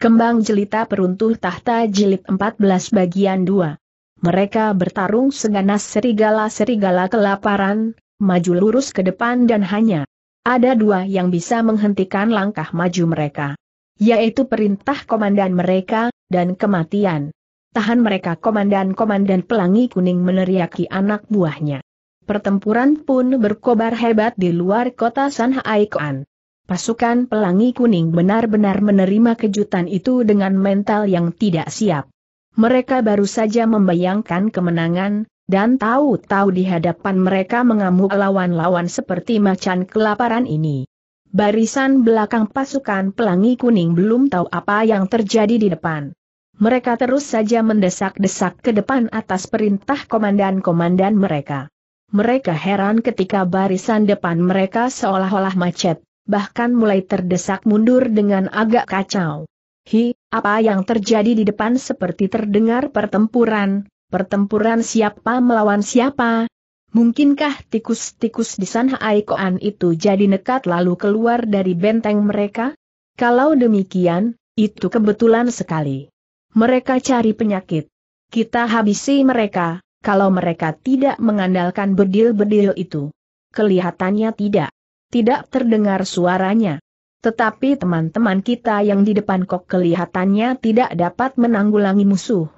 Kembang Jelita Peruntuh Tahta Jilid 14 Bagian 2 Mereka bertarung seganas serigala-serigala kelaparan, maju lurus ke depan dan hanya ada dua yang bisa menghentikan langkah maju mereka. Yaitu perintah komandan mereka, dan kematian. Tahan mereka komandan-komandan pelangi kuning meneriaki anak buahnya. Pertempuran pun berkobar hebat di luar kota Sanhaikoan. Pasukan Pelangi Kuning benar-benar menerima kejutan itu dengan mental yang tidak siap. Mereka baru saja membayangkan kemenangan, dan tahu-tahu di hadapan mereka mengamuk lawan-lawan seperti macan kelaparan ini. Barisan belakang pasukan Pelangi Kuning belum tahu apa yang terjadi di depan. Mereka terus saja mendesak-desak ke depan atas perintah komandan-komandan mereka. Mereka heran ketika barisan depan mereka seolah-olah macet bahkan mulai terdesak mundur dengan agak kacau. Hi, apa yang terjadi di depan seperti terdengar pertempuran, pertempuran siapa melawan siapa? Mungkinkah tikus-tikus di sana Aikoan itu jadi nekat lalu keluar dari benteng mereka? Kalau demikian, itu kebetulan sekali. Mereka cari penyakit. Kita habisi mereka, kalau mereka tidak mengandalkan bedil-bedil itu. Kelihatannya tidak tidak terdengar suaranya. Tetapi teman-teman kita yang di depan kok kelihatannya tidak dapat menanggulangi musuh.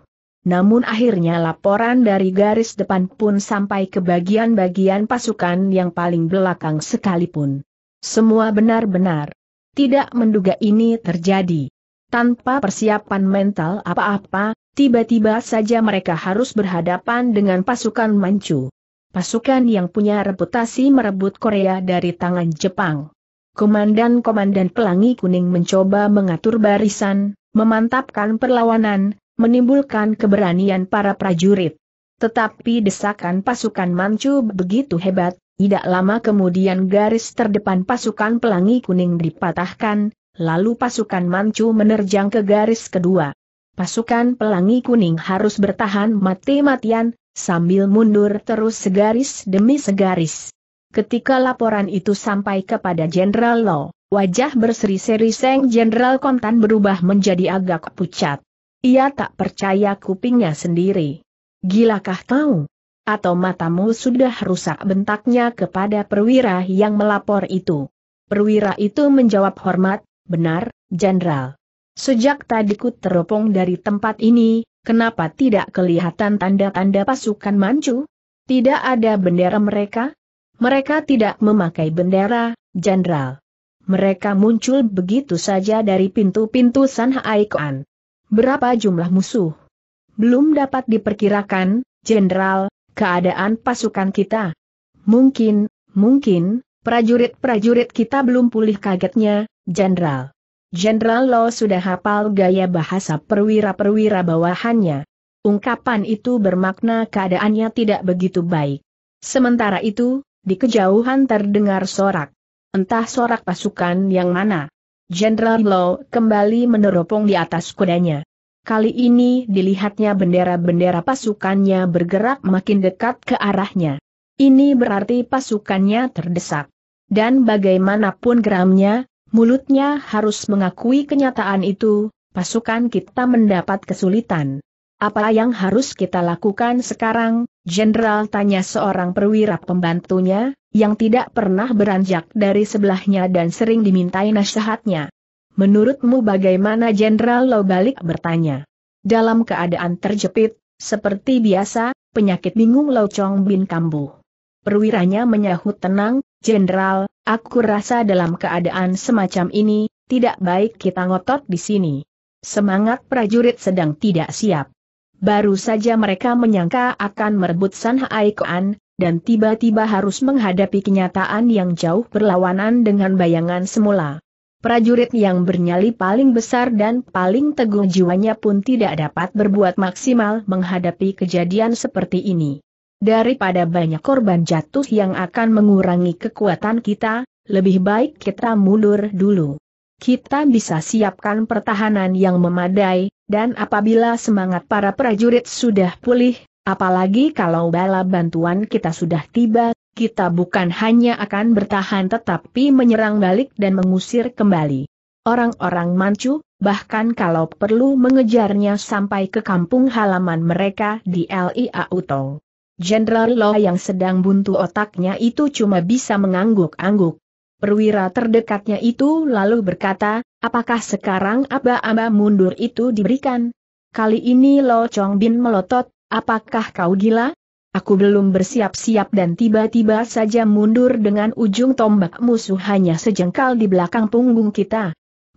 Namun akhirnya laporan dari garis depan pun sampai ke bagian-bagian pasukan yang paling belakang sekalipun. Semua benar-benar. Tidak menduga ini terjadi. Tanpa persiapan mental apa-apa, tiba-tiba saja mereka harus berhadapan dengan pasukan Manchu pasukan yang punya reputasi merebut Korea dari tangan Jepang. Komandan-komandan pelangi kuning mencoba mengatur barisan, memantapkan perlawanan, menimbulkan keberanian para prajurit. Tetapi desakan pasukan Manchu begitu hebat, tidak lama kemudian garis terdepan pasukan pelangi kuning dipatahkan, lalu pasukan Manchu menerjang ke garis kedua. Pasukan pelangi kuning harus bertahan mati-matian, sambil mundur terus segaris demi segaris. Ketika laporan itu sampai kepada Jenderal Lo, wajah berseri-seri Seng Jenderal Kontan berubah menjadi agak pucat. Ia tak percaya kupingnya sendiri. Gilakah kau? Atau matamu sudah rusak bentaknya kepada perwira yang melapor itu? Perwira itu menjawab hormat, benar, Jenderal. Sejak tadi ku teropong dari tempat ini, Kenapa tidak kelihatan tanda-tanda pasukan Manchu? Tidak ada bendera mereka? Mereka tidak memakai bendera, Jenderal. Mereka muncul begitu saja dari pintu-pintu Sanhaikoan. Berapa jumlah musuh? Belum dapat diperkirakan, Jenderal, keadaan pasukan kita. Mungkin, mungkin, prajurit-prajurit kita belum pulih kagetnya, Jenderal. Jenderal Lo sudah hafal gaya bahasa perwira-perwira bawahannya. Ungkapan itu bermakna keadaannya tidak begitu baik. Sementara itu, di kejauhan terdengar sorak. Entah sorak pasukan yang mana. Jenderal Lo kembali meneropong di atas kudanya. Kali ini dilihatnya bendera-bendera pasukannya bergerak makin dekat ke arahnya. Ini berarti pasukannya terdesak. Dan bagaimanapun geramnya, Mulutnya harus mengakui kenyataan itu, pasukan kita mendapat kesulitan. Apa yang harus kita lakukan sekarang? Jenderal tanya seorang perwira pembantunya, yang tidak pernah beranjak dari sebelahnya dan sering dimintai nasihatnya. Menurutmu bagaimana Jenderal Lo balik bertanya? Dalam keadaan terjepit, seperti biasa, penyakit bingung Lo Chong Bin Kambuh. Perwiranya menyahut tenang, Jenderal, aku rasa dalam keadaan semacam ini, tidak baik kita ngotot di sini. Semangat prajurit sedang tidak siap. Baru saja mereka menyangka akan merebut San Haikoan, dan tiba-tiba harus menghadapi kenyataan yang jauh berlawanan dengan bayangan semula. Prajurit yang bernyali paling besar dan paling teguh jiwanya pun tidak dapat berbuat maksimal menghadapi kejadian seperti ini. Daripada banyak korban jatuh yang akan mengurangi kekuatan kita, lebih baik kita mundur dulu. Kita bisa siapkan pertahanan yang memadai, dan apabila semangat para prajurit sudah pulih, apalagi kalau bala bantuan kita sudah tiba, kita bukan hanya akan bertahan tetapi menyerang balik dan mengusir kembali. Orang-orang mancu, bahkan kalau perlu mengejarnya sampai ke kampung halaman mereka di Lia Jenderal Lo yang sedang buntu otaknya itu cuma bisa mengangguk-angguk. Perwira terdekatnya itu lalu berkata, apakah sekarang aba-aba mundur itu diberikan? Kali ini Lo Chong Bin melotot, apakah kau gila? Aku belum bersiap-siap dan tiba-tiba saja mundur dengan ujung tombak musuh hanya sejengkal di belakang punggung kita.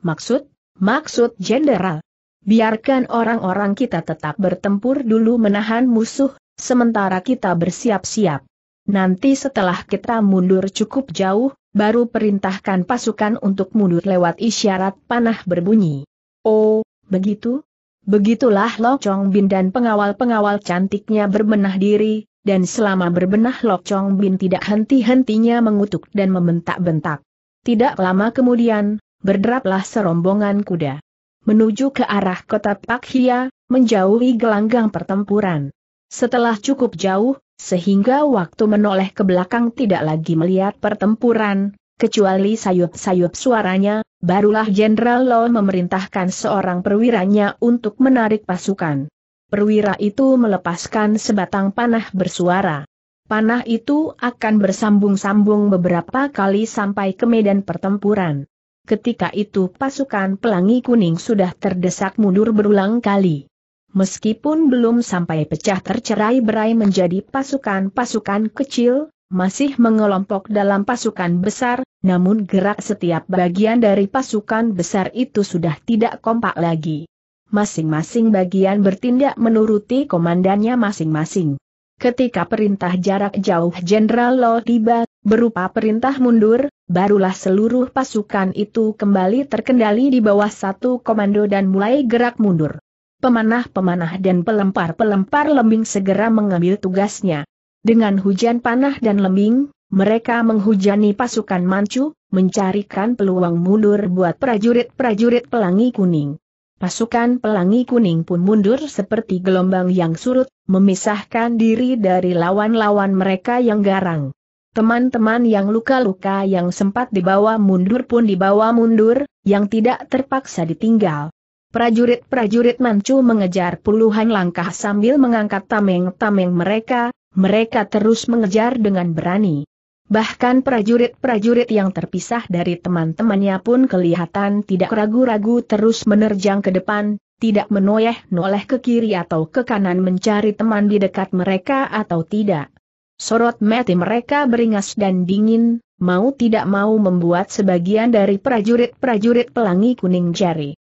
Maksud? Maksud jenderal. Biarkan orang-orang kita tetap bertempur dulu menahan musuh, sementara kita bersiap-siap. Nanti setelah kita mundur cukup jauh, baru perintahkan pasukan untuk mundur lewat isyarat panah berbunyi. Oh, begitu? Begitulah Lok Chong Bin dan pengawal-pengawal cantiknya berbenah diri, dan selama berbenah Lok Chong Bin tidak henti-hentinya mengutuk dan membentak-bentak. Tidak lama kemudian, berderaplah serombongan kuda. Menuju ke arah kota Pak Pakhia, menjauhi gelanggang pertempuran. Setelah cukup jauh, sehingga waktu menoleh ke belakang tidak lagi melihat pertempuran, kecuali sayup-sayup suaranya, barulah Jenderal Law memerintahkan seorang perwiranya untuk menarik pasukan. Perwira itu melepaskan sebatang panah bersuara. Panah itu akan bersambung-sambung beberapa kali sampai ke medan pertempuran. Ketika itu pasukan pelangi kuning sudah terdesak mundur berulang kali meskipun belum sampai pecah tercerai berai menjadi pasukan-pasukan kecil, masih mengelompok dalam pasukan besar, namun gerak setiap bagian dari pasukan besar itu sudah tidak kompak lagi. Masing-masing bagian bertindak menuruti komandannya masing-masing. Ketika perintah jarak jauh Jenderal Lo tiba, berupa perintah mundur, barulah seluruh pasukan itu kembali terkendali di bawah satu komando dan mulai gerak mundur. Pemanah-pemanah dan pelempar-pelempar lembing segera mengambil tugasnya. Dengan hujan panah dan lembing, mereka menghujani pasukan Manchu, mencarikan peluang mundur buat prajurit-prajurit pelangi kuning. Pasukan pelangi kuning pun mundur seperti gelombang yang surut, memisahkan diri dari lawan-lawan mereka yang garang. Teman-teman yang luka-luka yang sempat dibawa mundur pun dibawa mundur, yang tidak terpaksa ditinggal. Prajurit-prajurit Manchu mengejar puluhan langkah sambil mengangkat tameng-tameng mereka, mereka terus mengejar dengan berani. Bahkan prajurit-prajurit yang terpisah dari teman-temannya pun kelihatan tidak ragu-ragu terus menerjang ke depan, tidak menoleh noleh ke kiri atau ke kanan mencari teman di dekat mereka atau tidak. Sorot mati mereka beringas dan dingin, mau tidak mau membuat sebagian dari prajurit-prajurit pelangi kuning jari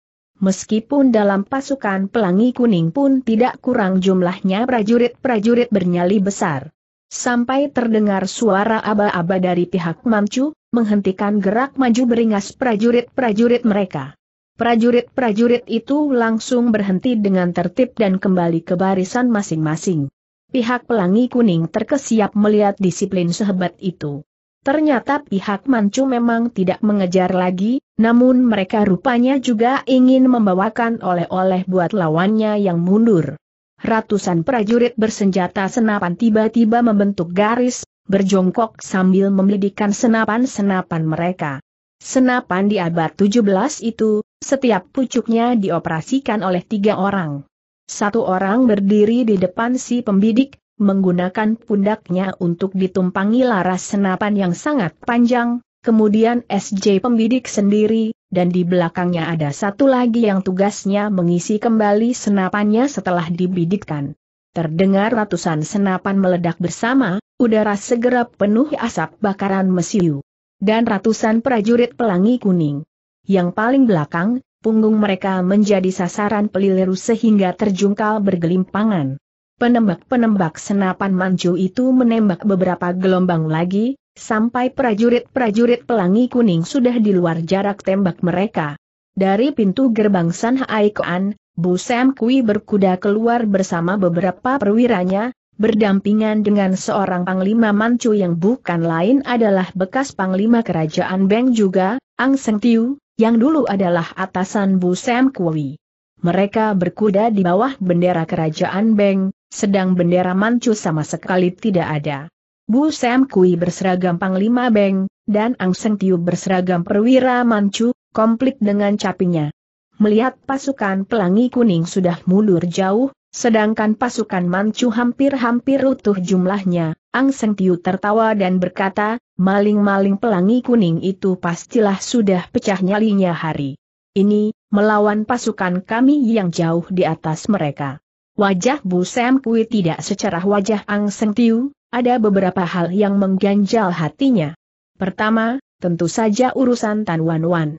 meskipun dalam pasukan pelangi kuning pun tidak kurang jumlahnya prajurit-prajurit bernyali besar. Sampai terdengar suara aba-aba dari pihak Mamcu, menghentikan gerak maju beringas prajurit-prajurit mereka. Prajurit-prajurit itu langsung berhenti dengan tertib dan kembali ke barisan masing-masing. Pihak pelangi kuning terkesiap melihat disiplin sehebat itu. Ternyata pihak Mancu memang tidak mengejar lagi, namun mereka rupanya juga ingin membawakan oleh-oleh buat lawannya yang mundur. Ratusan prajurit bersenjata senapan tiba-tiba membentuk garis, berjongkok sambil memelidikan senapan-senapan mereka. Senapan di abad 17 itu, setiap pucuknya dioperasikan oleh tiga orang. Satu orang berdiri di depan si pembidik, menggunakan pundaknya untuk ditumpangi laras senapan yang sangat panjang, kemudian SJ pembidik sendiri, dan di belakangnya ada satu lagi yang tugasnya mengisi kembali senapannya setelah dibidikkan. Terdengar ratusan senapan meledak bersama, udara segera penuh asap bakaran mesiu. Dan ratusan prajurit pelangi kuning. Yang paling belakang, punggung mereka menjadi sasaran peliru sehingga terjungkal bergelimpangan. Penembak-penembak senapan manju itu menembak beberapa gelombang lagi, sampai prajurit-prajurit pelangi kuning sudah di luar jarak tembak mereka. Dari pintu gerbang San Haikoan, Bu Sam Kui berkuda keluar bersama beberapa perwiranya, berdampingan dengan seorang panglima mancu yang bukan lain adalah bekas panglima kerajaan Beng juga, Ang Seng Tiu, yang dulu adalah atasan Bu Sam Kui. Mereka berkuda di bawah bendera kerajaan Beng, sedang bendera Manchu sama sekali tidak ada. Bu Sam Kui berseragam Panglima Beng, dan Ang Seng Tiu berseragam perwira Manchu, komplit dengan capinya. Melihat pasukan pelangi kuning sudah mulur jauh, sedangkan pasukan Manchu hampir-hampir utuh jumlahnya, Ang Seng Tiu tertawa dan berkata, maling-maling pelangi kuning itu pastilah sudah pecah nyalinya hari ini, melawan pasukan kami yang jauh di atas mereka. Wajah Bu Sam Kui tidak secerah wajah Ang Seng Tiu, ada beberapa hal yang mengganjal hatinya. Pertama, tentu saja urusan Tan Wan Wan.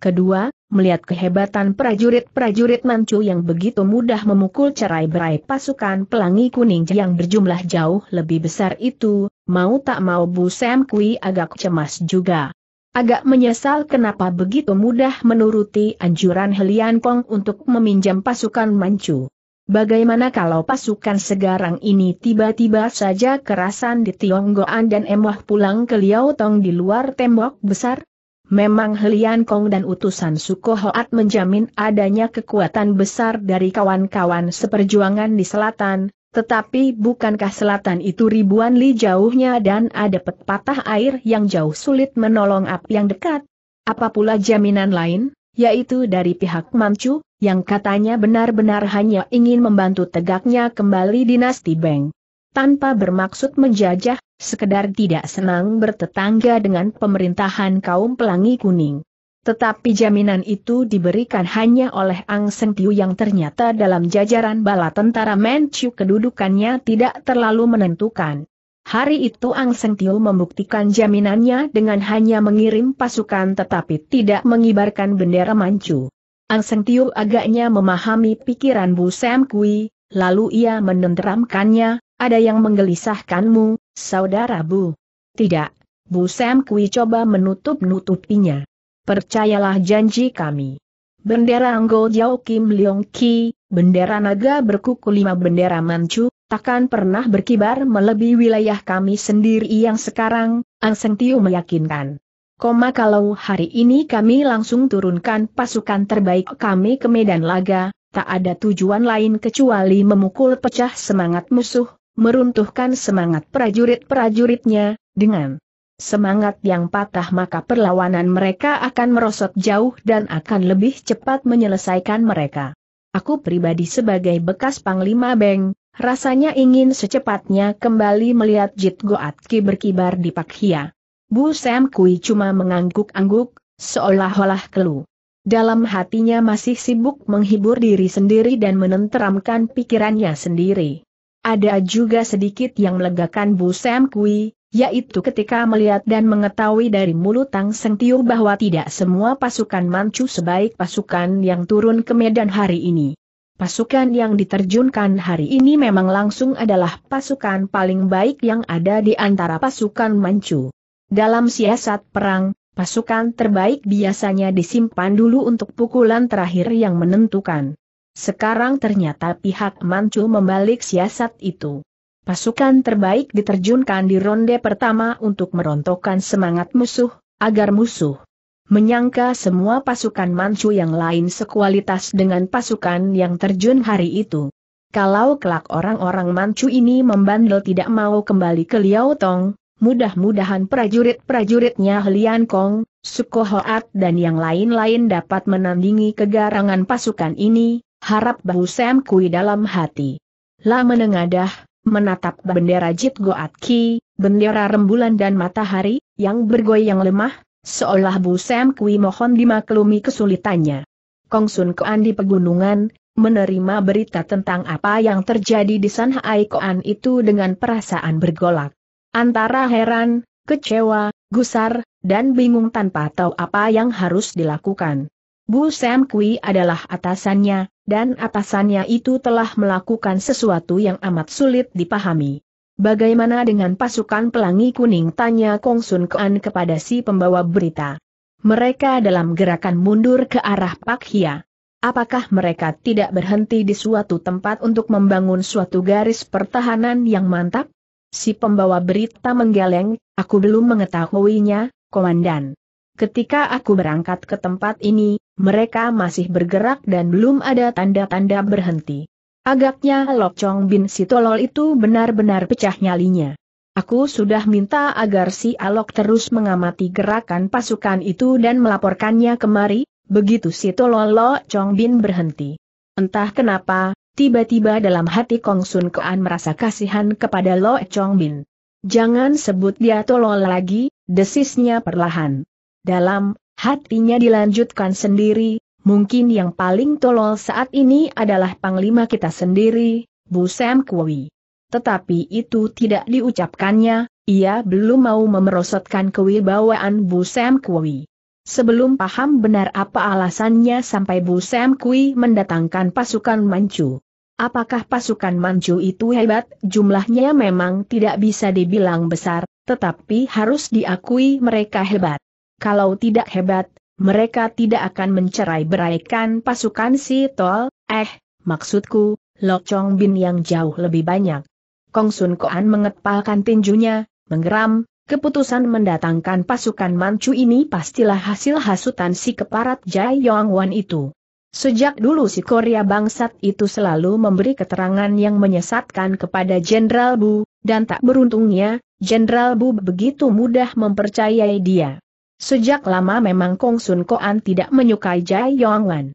Kedua, melihat kehebatan prajurit-prajurit Manchu yang begitu mudah memukul cerai-berai pasukan pelangi kuning yang berjumlah jauh lebih besar itu, mau tak mau Bu Sam Kui agak cemas juga. Agak menyesal kenapa begitu mudah menuruti anjuran Helian Kong untuk meminjam pasukan Manchu. Bagaimana kalau pasukan segarang ini tiba-tiba saja kerasan di Tionggoan dan emoh pulang ke Liao Tong di luar tembok besar? Memang Helian Kong dan utusan Suko menjamin adanya kekuatan besar dari kawan-kawan seperjuangan di selatan, tetapi bukankah selatan itu ribuan li jauhnya dan ada pepatah air yang jauh sulit menolong api yang dekat? Apa pula jaminan lain, yaitu dari pihak Mamcu, yang katanya benar-benar hanya ingin membantu tegaknya kembali dinasti Beng. Tanpa bermaksud menjajah, sekedar tidak senang bertetangga dengan pemerintahan kaum pelangi kuning. Tetapi jaminan itu diberikan hanya oleh Ang Seng Tiu yang ternyata dalam jajaran bala tentara Manchu kedudukannya tidak terlalu menentukan. Hari itu Ang Seng Tiu membuktikan jaminannya dengan hanya mengirim pasukan tetapi tidak mengibarkan bendera Manchu. Ang Seng Tiu agaknya memahami pikiran Bu Sam Kui, lalu ia menenteramkannya, ada yang menggelisahkanmu, saudara Bu. Tidak, Bu Sam Kui coba menutup-nutupinya. Percayalah janji kami. Bendera Anggol Jiao Kim Leong Ki, bendera naga berkuku lima bendera Manchu, takkan pernah berkibar melebihi wilayah kami sendiri yang sekarang, Ang Seng Tiu meyakinkan. Koma kalau hari ini kami langsung turunkan pasukan terbaik kami ke Medan Laga, tak ada tujuan lain kecuali memukul pecah semangat musuh, meruntuhkan semangat prajurit-prajuritnya, dengan semangat yang patah maka perlawanan mereka akan merosot jauh dan akan lebih cepat menyelesaikan mereka. Aku pribadi sebagai bekas Panglima Beng, rasanya ingin secepatnya kembali melihat Jit Goatki berkibar di Pakhia. Bu Sam Kui cuma mengangguk-angguk, seolah-olah keluh. Dalam hatinya masih sibuk menghibur diri sendiri dan menenteramkan pikirannya sendiri. Ada juga sedikit yang melegakan Bu Sam Kui, yaitu ketika melihat dan mengetahui dari mulut Tang Seng Tiu bahwa tidak semua pasukan Manchu sebaik pasukan yang turun ke medan hari ini. Pasukan yang diterjunkan hari ini memang langsung adalah pasukan paling baik yang ada di antara pasukan Manchu. Dalam siasat perang, pasukan terbaik biasanya disimpan dulu untuk pukulan terakhir yang menentukan. Sekarang ternyata pihak Manchu membalik siasat itu. Pasukan terbaik diterjunkan di ronde pertama untuk merontokkan semangat musuh, agar musuh menyangka semua pasukan Manchu yang lain sekualitas dengan pasukan yang terjun hari itu. Kalau kelak orang-orang Manchu ini membandel tidak mau kembali ke Liao Tong, Mudah-mudahan prajurit-prajuritnya Helian Kong, Sukohoat dan yang lain-lain dapat menandingi kegarangan pasukan ini, harap bahu Sam Kui dalam hati. La menengadah, menatap bendera Jit Goat Ki, bendera rembulan dan matahari, yang bergoyang lemah, seolah Bu Sam Kui mohon dimaklumi kesulitannya. Kong Sun Koan di pegunungan, menerima berita tentang apa yang terjadi di San Hai Koan itu dengan perasaan bergolak. Antara heran, kecewa, gusar, dan bingung tanpa tahu apa yang harus dilakukan. Bu Sam Kui adalah atasannya, dan atasannya itu telah melakukan sesuatu yang amat sulit dipahami. Bagaimana dengan pasukan pelangi kuning tanya Kong Sun Kuan kepada si pembawa berita. Mereka dalam gerakan mundur ke arah Pak Hia. Apakah mereka tidak berhenti di suatu tempat untuk membangun suatu garis pertahanan yang mantap? Si pembawa berita menggeleng, aku belum mengetahuinya, komandan. Ketika aku berangkat ke tempat ini, mereka masih bergerak dan belum ada tanda-tanda berhenti. Agaknya Lok Chong Bin Sitolol itu benar-benar pecah nyalinya. Aku sudah minta agar si Alok terus mengamati gerakan pasukan itu dan melaporkannya kemari, begitu Sitolol Lok Chong Bin berhenti. Entah kenapa, Tiba-tiba dalam hati Kong Sun Kean merasa kasihan kepada Lo Chong Bin. Jangan sebut dia tolol lagi, desisnya perlahan. Dalam hatinya dilanjutkan sendiri, mungkin yang paling tolol saat ini adalah panglima kita sendiri, Bu Sam Kui. Tetapi itu tidak diucapkannya, ia belum mau memerosotkan kewibawaan Bu Sam Kui. Sebelum paham benar apa alasannya sampai Bu Sam Kui mendatangkan pasukan Manchu. Apakah pasukan Manchu itu hebat? Jumlahnya memang tidak bisa dibilang besar, tetapi harus diakui mereka hebat. Kalau tidak hebat, mereka tidak akan mencerai beraikan pasukan si Tol, eh, maksudku, Lok Chong Bin yang jauh lebih banyak. Kong Sun Koan mengepalkan tinjunya, menggeram, keputusan mendatangkan pasukan Manchu ini pastilah hasil hasutan si keparat Jai Yong Wan itu. Sejak dulu si Korea bangsat itu selalu memberi keterangan yang menyesatkan kepada Jenderal Bu, dan tak beruntungnya, Jenderal Bu begitu mudah mempercayai dia. Sejak lama memang Kong Sun Koan tidak menyukai Jai Yong Yongwan.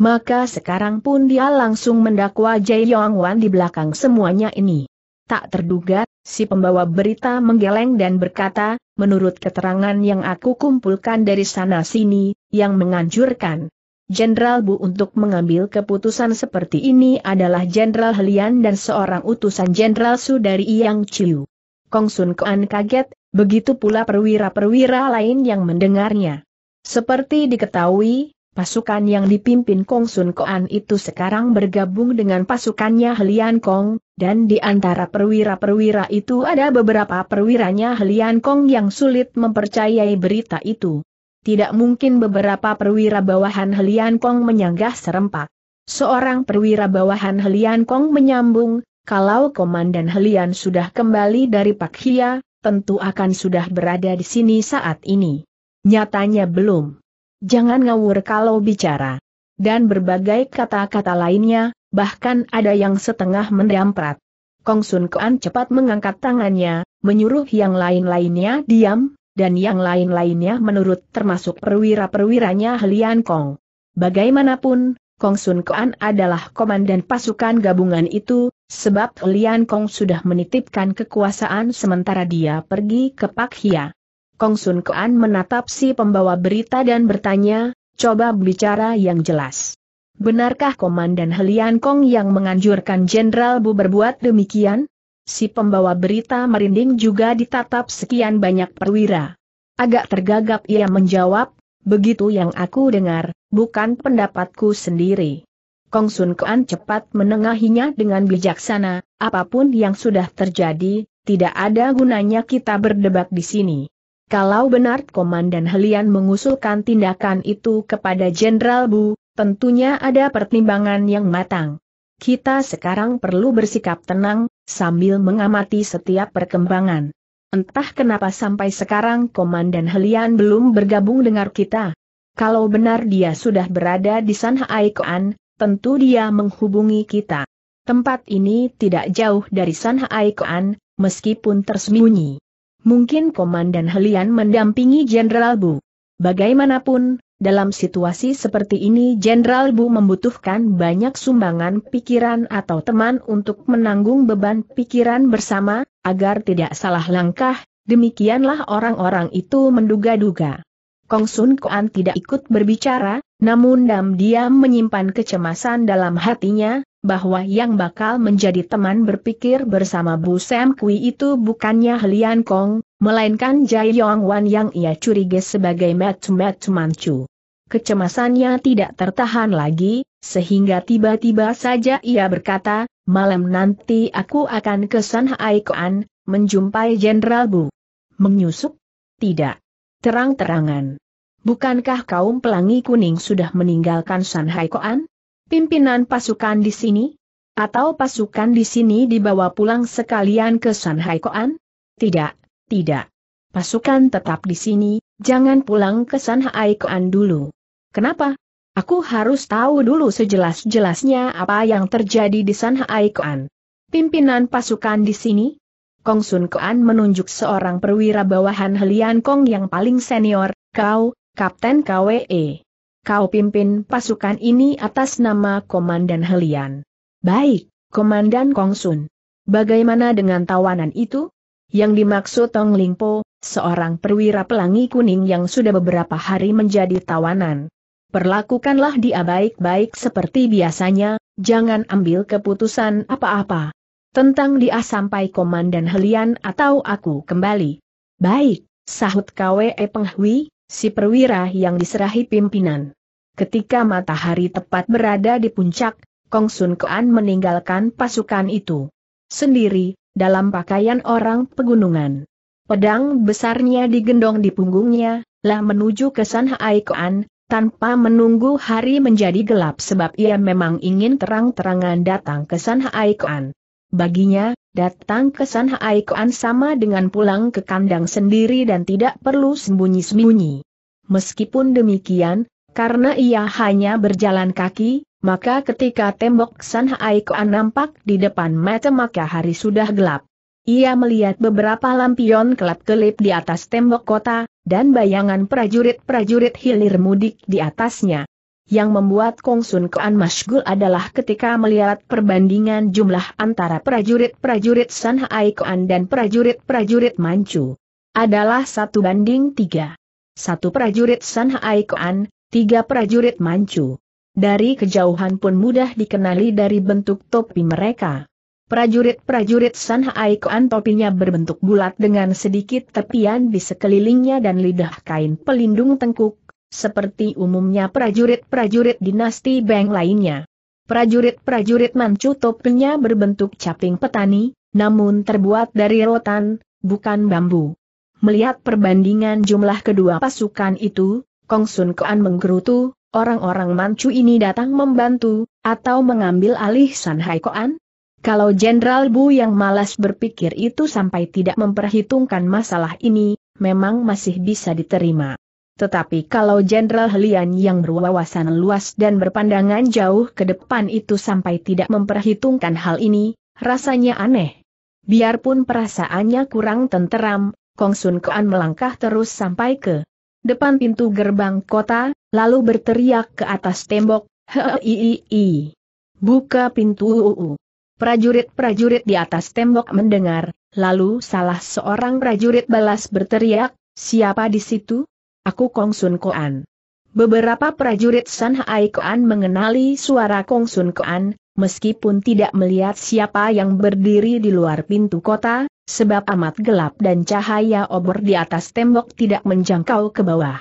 Maka sekarang pun dia langsung mendakwa Jai Yong Yongwan di belakang semuanya ini. Tak terduga, si pembawa berita menggeleng dan berkata, menurut keterangan yang aku kumpulkan dari sana-sini, yang menganjurkan Jenderal Bu untuk mengambil keputusan seperti ini adalah Jenderal Helian dan seorang utusan Jenderal Su dari Yang Chiu. Kong Sun Kuan kaget, begitu pula perwira-perwira lain yang mendengarnya. Seperti diketahui, pasukan yang dipimpin Kong Sun Kuan itu sekarang bergabung dengan pasukannya Helian Kong, dan di antara perwira-perwira itu ada beberapa perwiranya Helian Kong yang sulit mempercayai berita itu tidak mungkin beberapa perwira bawahan Helian Kong menyanggah serempak. Seorang perwira bawahan Helian Kong menyambung, kalau Komandan Helian sudah kembali dari Pak Hia, tentu akan sudah berada di sini saat ini. Nyatanya belum. Jangan ngawur kalau bicara. Dan berbagai kata-kata lainnya, bahkan ada yang setengah mendamprat. Kong Sun Kuan cepat mengangkat tangannya, menyuruh yang lain-lainnya diam, dan yang lain-lainnya menurut termasuk perwira-perwiranya Helian Kong. Bagaimanapun, Kong Sun Kuan adalah komandan pasukan gabungan itu, sebab Helian Kong sudah menitipkan kekuasaan sementara dia pergi ke Pak Hia. Kong Sun Kuan menatap si pembawa berita dan bertanya, coba bicara yang jelas. Benarkah Komandan Helian Kong yang menganjurkan Jenderal Bu berbuat demikian? si pembawa berita merinding juga ditatap sekian banyak perwira. Agak tergagap ia menjawab, begitu yang aku dengar, bukan pendapatku sendiri. Kong Sun Kuan cepat menengahinya dengan bijaksana, apapun yang sudah terjadi, tidak ada gunanya kita berdebat di sini. Kalau benar Komandan Helian mengusulkan tindakan itu kepada Jenderal Bu, tentunya ada pertimbangan yang matang. Kita sekarang perlu bersikap tenang, sambil mengamati setiap perkembangan. Entah kenapa sampai sekarang Komandan Helian belum bergabung dengar kita. Kalau benar dia sudah berada di Sanhaikoan, tentu dia menghubungi kita. Tempat ini tidak jauh dari Sanhaikoan, meskipun tersembunyi. Mungkin Komandan Helian mendampingi Jenderal Bu. Bagaimanapun, dalam situasi seperti ini Jenderal Bu membutuhkan banyak sumbangan pikiran atau teman untuk menanggung beban pikiran bersama, agar tidak salah langkah, demikianlah orang-orang itu menduga-duga. Kong Sun Kuan tidak ikut berbicara, namun dam diam menyimpan kecemasan dalam hatinya, bahwa yang bakal menjadi teman berpikir bersama Bu Sam Kui itu bukannya Helian Kong, melainkan Jai Yong Wan yang ia curiga sebagai Matu Matu Manchu. Kecemasannya tidak tertahan lagi, sehingga tiba-tiba saja ia berkata, malam nanti aku akan ke San Haikoan, menjumpai Jenderal Bu. Menyusup? Tidak. Terang-terangan. Bukankah kaum pelangi kuning sudah meninggalkan San Haikoan? Pimpinan pasukan di sini? Atau pasukan di sini dibawa pulang sekalian ke Shanghai Koan? Tidak, tidak. Pasukan tetap di sini, jangan pulang ke Shanghai Koan dulu. Kenapa? Aku harus tahu dulu sejelas-jelasnya apa yang terjadi di Shanghai Koan. Pimpinan pasukan di sini? Kong Sun Koan menunjuk seorang perwira bawahan Helian Kong yang paling senior, kau, Kapten KWE. Kau pimpin pasukan ini atas nama Komandan Helian. Baik, Komandan Kongsun. Bagaimana dengan tawanan itu? Yang dimaksud Tong Lingpo, seorang perwira pelangi kuning yang sudah beberapa hari menjadi tawanan. Perlakukanlah dia baik-baik seperti biasanya, jangan ambil keputusan apa-apa. Tentang dia sampai Komandan Helian atau aku kembali. Baik, sahut KWE Penghui, si perwira yang diserahi pimpinan. Ketika matahari tepat berada di puncak, Kong Sun Kuan meninggalkan pasukan itu sendiri, dalam pakaian orang pegunungan. Pedang besarnya digendong di punggungnya, lah menuju ke San Hai Koan, tanpa menunggu hari menjadi gelap sebab ia memang ingin terang-terangan datang ke San Hai Koan. Baginya, datang ke San Haikuan sama dengan pulang ke kandang sendiri dan tidak perlu sembunyi-sembunyi. Meskipun demikian, karena ia hanya berjalan kaki, maka ketika tembok San Haikuan nampak di depan mata maka hari sudah gelap. Ia melihat beberapa lampion kelap-kelip di atas tembok kota, dan bayangan prajurit-prajurit hilir mudik di atasnya. Yang membuat Kong Sun Kuan masgul adalah ketika melihat perbandingan jumlah antara prajurit-prajurit Hai Kuan dan prajurit-prajurit Manchu. Adalah satu banding tiga. Satu prajurit Hai Kuan, tiga prajurit Manchu. Dari kejauhan pun mudah dikenali dari bentuk topi mereka. Prajurit-prajurit Hai Kuan topinya berbentuk bulat dengan sedikit tepian di sekelilingnya dan lidah kain pelindung tengkuk seperti umumnya prajurit-prajurit dinasti Beng lainnya. Prajurit-prajurit Manchu topengnya berbentuk caping petani, namun terbuat dari rotan, bukan bambu. Melihat perbandingan jumlah kedua pasukan itu, Kong Sun Kuan menggerutu, orang-orang Manchu ini datang membantu, atau mengambil alih San Hai Kuan? Kalau Jenderal Bu yang malas berpikir itu sampai tidak memperhitungkan masalah ini, memang masih bisa diterima. Tetapi kalau Jenderal Helian yang berwawasan luas dan berpandangan jauh ke depan itu sampai tidak memperhitungkan hal ini, rasanya aneh. Biarpun perasaannya kurang tenteram, Kong Sun Kuan melangkah terus sampai ke depan pintu gerbang kota, lalu berteriak ke atas tembok, Hei, buka pintu Prajurit-prajurit di atas tembok mendengar, lalu salah seorang prajurit balas berteriak, siapa di situ? Aku Kong Sun Koan. Beberapa prajurit San Hai Koan mengenali suara Kong Sun Koan, meskipun tidak melihat siapa yang berdiri di luar pintu kota, sebab amat gelap dan cahaya obor di atas tembok tidak menjangkau ke bawah.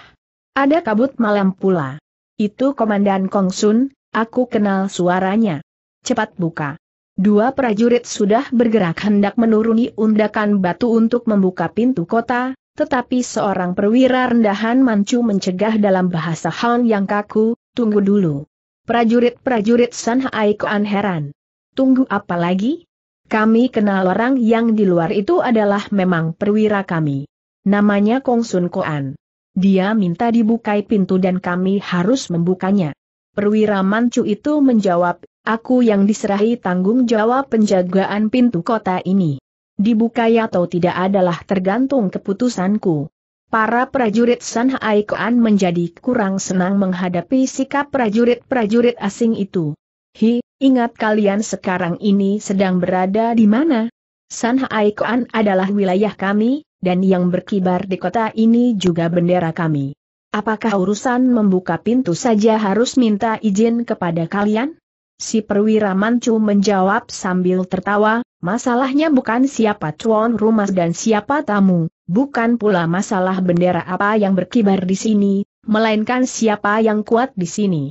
Ada kabut malam pula. Itu Komandan Kong Sun, aku kenal suaranya. Cepat buka. Dua prajurit sudah bergerak hendak menuruni undakan batu untuk membuka pintu kota, tetapi seorang perwira rendahan mancu mencegah dalam bahasa Han yang kaku, tunggu dulu. Prajurit-prajurit San Haikuan heran. Tunggu apa lagi? Kami kenal orang yang di luar itu adalah memang perwira kami. Namanya Kong Sun Koan. Dia minta dibukai pintu dan kami harus membukanya. Perwira mancu itu menjawab, aku yang diserahi tanggung jawab penjagaan pintu kota ini. Dibukanya atau tidak adalah tergantung keputusanku. Para prajurit San Haikoan menjadi kurang senang menghadapi sikap prajurit-prajurit asing itu. Hi, ingat kalian sekarang ini sedang berada di mana? San Haikoan adalah wilayah kami, dan yang berkibar di kota ini juga bendera kami. Apakah urusan membuka pintu saja harus minta izin kepada kalian? Si perwira Mancu menjawab sambil tertawa, masalahnya bukan siapa tuan rumah dan siapa tamu, bukan pula masalah bendera apa yang berkibar di sini, melainkan siapa yang kuat di sini.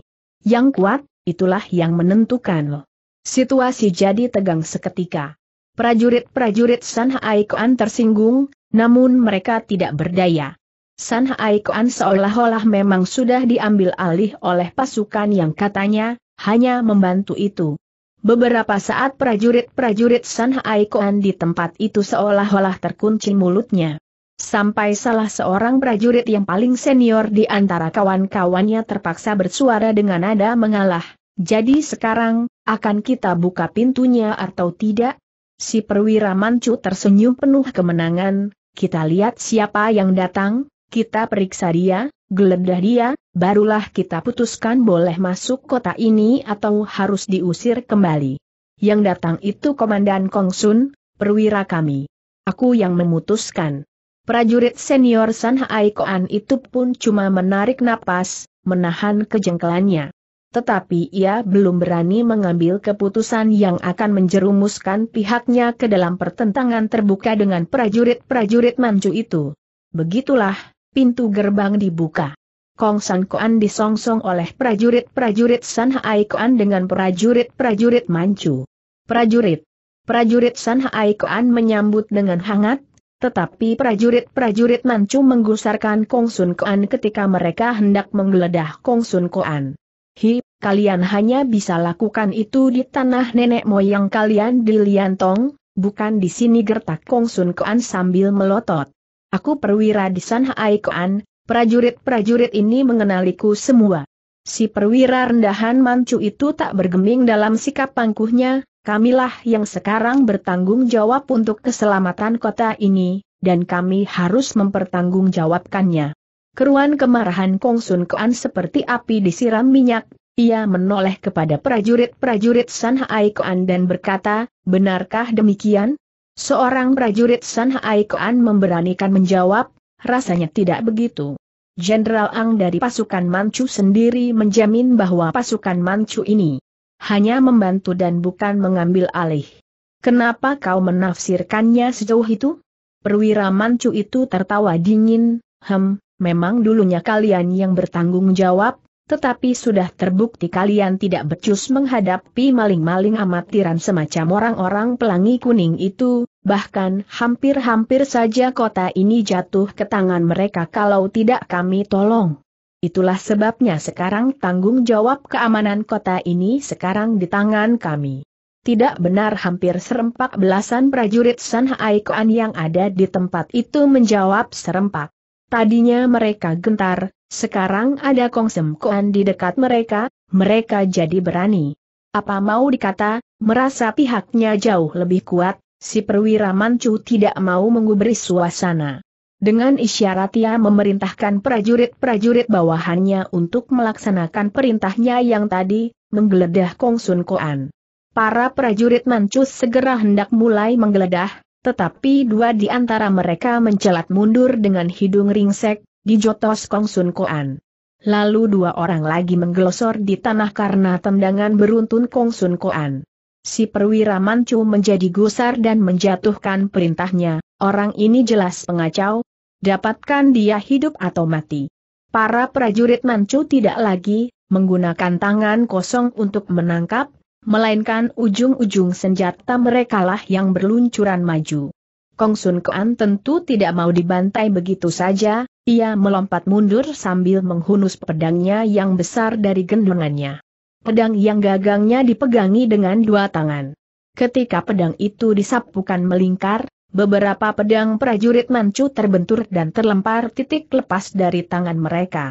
Yang kuat, itulah yang menentukan loh. Situasi jadi tegang seketika. Prajurit-prajurit San Haikuan tersinggung, namun mereka tidak berdaya. San Haikuan seolah-olah memang sudah diambil alih oleh pasukan yang katanya, hanya membantu itu. Beberapa saat prajurit-prajurit San Haikoan di tempat itu seolah-olah terkunci mulutnya. Sampai salah seorang prajurit yang paling senior di antara kawan-kawannya terpaksa bersuara dengan nada mengalah. Jadi sekarang, akan kita buka pintunya atau tidak? Si perwira mancu tersenyum penuh kemenangan, kita lihat siapa yang datang? Kita periksa dia, geledah dia, barulah kita putuskan boleh masuk kota ini atau harus diusir kembali. Yang datang itu Komandan Kong Sun, perwira kami. Aku yang memutuskan. Prajurit senior San Hai Koan itu pun cuma menarik napas, menahan kejengkelannya. Tetapi ia belum berani mengambil keputusan yang akan menjerumuskan pihaknya ke dalam pertentangan terbuka dengan prajurit-prajurit Manchu itu. Begitulah, pintu gerbang dibuka. Kong San Koan disongsong oleh prajurit-prajurit San Hai Koan dengan prajurit-prajurit Manchu. Prajurit. Prajurit San Hai Koan menyambut dengan hangat, tetapi prajurit-prajurit Manchu menggusarkan Kong Sun Koan ketika mereka hendak menggeledah Kong Sun Koan. Hi, kalian hanya bisa lakukan itu di tanah nenek moyang kalian di Liantong, bukan di sini gertak Kong Sun Koan sambil melotot. Aku perwira di San Haikoan, prajurit-prajurit ini mengenaliku semua. Si perwira rendahan mancu itu tak bergeming dalam sikap pangkuhnya, kamilah yang sekarang bertanggung jawab untuk keselamatan kota ini, dan kami harus mempertanggungjawabkannya. Keruan kemarahan Kongsun Koan seperti api disiram minyak, ia menoleh kepada prajurit-prajurit San dan berkata, benarkah demikian? Seorang prajurit San Haikuan memberanikan menjawab, rasanya tidak begitu. Jenderal Ang dari pasukan Manchu sendiri menjamin bahwa pasukan Manchu ini hanya membantu dan bukan mengambil alih. Kenapa kau menafsirkannya sejauh itu? Perwira Manchu itu tertawa dingin, hem, memang dulunya kalian yang bertanggung jawab, tetapi sudah terbukti kalian tidak becus menghadapi maling-maling amatiran semacam orang-orang pelangi kuning itu, bahkan hampir-hampir saja kota ini jatuh ke tangan mereka kalau tidak kami tolong. Itulah sebabnya sekarang tanggung jawab keamanan kota ini sekarang di tangan kami. Tidak benar hampir serempak belasan prajurit San yang ada di tempat itu menjawab serempak. Tadinya mereka gentar, sekarang ada Sem Koan di dekat mereka, mereka jadi berani. Apa mau dikata, merasa pihaknya jauh lebih kuat, si perwira Mancu tidak mau mengubris suasana. Dengan isyarat ia memerintahkan prajurit-prajurit bawahannya untuk melaksanakan perintahnya yang tadi, menggeledah Sun Koan. Para prajurit mancu segera hendak mulai menggeledah, tetapi dua di antara mereka mencelat mundur dengan hidung ringsek, dijotos Kong Sun Koan. Lalu dua orang lagi menggelosor di tanah karena tendangan beruntun Kong Sun Koan. Si perwira Mancu menjadi gusar dan menjatuhkan perintahnya, orang ini jelas pengacau, dapatkan dia hidup atau mati. Para prajurit Mancu tidak lagi menggunakan tangan kosong untuk menangkap, melainkan ujung-ujung senjata merekalah yang berluncuran maju. Kong Sun Kuan tentu tidak mau dibantai begitu saja, ia melompat mundur sambil menghunus pedangnya yang besar dari gendongannya. Pedang yang gagangnya dipegangi dengan dua tangan. Ketika pedang itu disapukan melingkar, beberapa pedang prajurit mancu terbentur dan terlempar titik lepas dari tangan mereka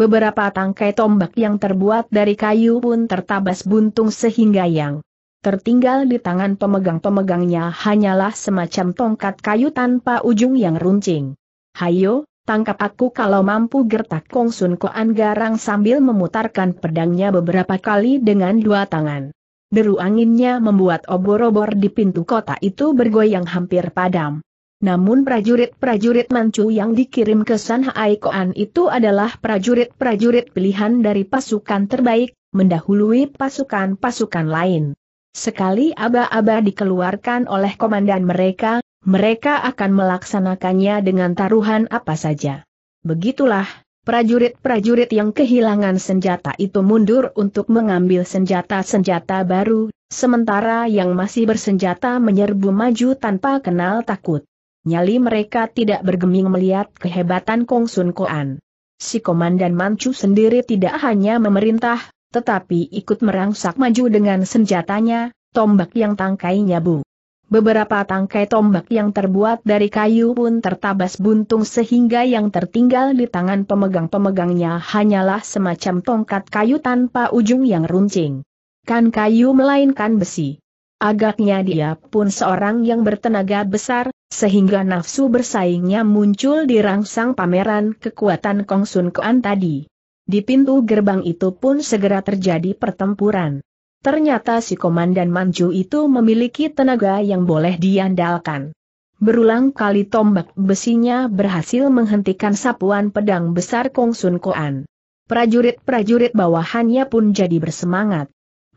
beberapa tangkai tombak yang terbuat dari kayu pun tertabas buntung sehingga yang tertinggal di tangan pemegang-pemegangnya hanyalah semacam tongkat kayu tanpa ujung yang runcing. Hayo, tangkap aku kalau mampu gertak Kong Sun Koan garang sambil memutarkan pedangnya beberapa kali dengan dua tangan. Deru anginnya membuat obor-obor di pintu kota itu bergoyang hampir padam. Namun prajurit-prajurit Manchu yang dikirim ke Sanhai Koan itu adalah prajurit-prajurit pilihan dari pasukan terbaik, mendahului pasukan-pasukan lain. Sekali aba-aba dikeluarkan oleh komandan mereka, mereka akan melaksanakannya dengan taruhan apa saja. Begitulah, prajurit-prajurit yang kehilangan senjata itu mundur untuk mengambil senjata-senjata baru, sementara yang masih bersenjata menyerbu maju tanpa kenal takut. Nyali mereka tidak bergeming melihat kehebatan Kong Sun Koan. Si Komandan Manchu sendiri tidak hanya memerintah, tetapi ikut merangsak maju dengan senjatanya, tombak yang tangkainya bu. Beberapa tangkai tombak yang terbuat dari kayu pun tertabas buntung sehingga yang tertinggal di tangan pemegang-pemegangnya hanyalah semacam tongkat kayu tanpa ujung yang runcing. Kan kayu melainkan besi. Agaknya dia pun seorang yang bertenaga besar, sehingga nafsu bersaingnya muncul di rangsang pameran kekuatan Kong Sun Kuan tadi. Di pintu gerbang itu pun segera terjadi pertempuran. Ternyata si Komandan Manju itu memiliki tenaga yang boleh diandalkan. Berulang kali tombak besinya berhasil menghentikan sapuan pedang besar Kong Sun Kuan. Prajurit-prajurit bawahannya pun jadi bersemangat.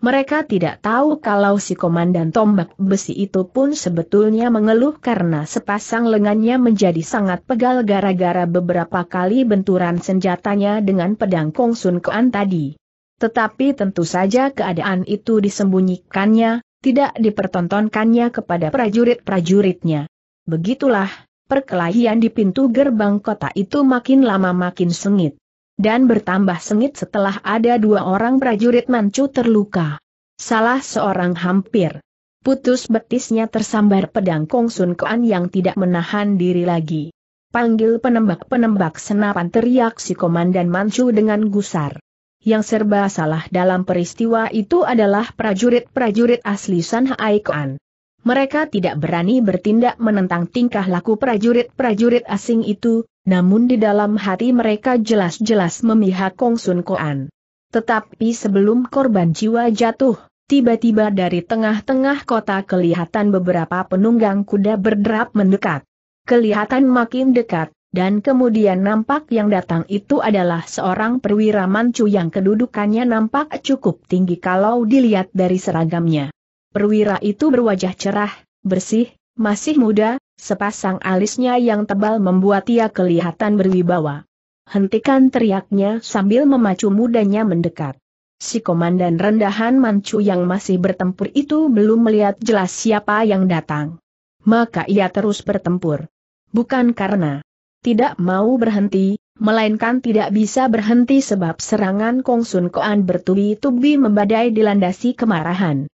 Mereka tidak tahu kalau si komandan tombak besi itu pun sebetulnya mengeluh karena sepasang lengannya menjadi sangat pegal gara-gara beberapa kali benturan senjatanya dengan pedang Kongsun Kuan tadi. Tetapi tentu saja keadaan itu disembunyikannya, tidak dipertontonkannya kepada prajurit-prajuritnya. Begitulah, perkelahian di pintu gerbang kota itu makin lama makin sengit dan bertambah sengit setelah ada dua orang prajurit Mancu terluka. Salah seorang hampir putus betisnya tersambar pedang Kongsun Kuan yang tidak menahan diri lagi. Panggil penembak-penembak senapan teriak si Komandan Manchu dengan gusar. Yang serba salah dalam peristiwa itu adalah prajurit-prajurit asli Sanhai Koan. Mereka tidak berani bertindak menentang tingkah laku prajurit-prajurit asing itu, namun di dalam hati mereka jelas-jelas memihak Kong Sun Koan. Tetapi sebelum korban jiwa jatuh, tiba-tiba dari tengah-tengah kota kelihatan beberapa penunggang kuda berderap mendekat. Kelihatan makin dekat, dan kemudian nampak yang datang itu adalah seorang perwira mancu yang kedudukannya nampak cukup tinggi kalau dilihat dari seragamnya. Perwira itu berwajah cerah, bersih, masih muda, Sepasang alisnya yang tebal membuat ia kelihatan berwibawa. Hentikan teriaknya sambil memacu mudanya mendekat. Si komandan rendahan Mancu yang masih bertempur itu belum melihat jelas siapa yang datang. Maka ia terus bertempur. Bukan karena tidak mau berhenti, melainkan tidak bisa berhenti sebab serangan Kong Sun Koan bertubi-tubi membadai dilandasi kemarahan.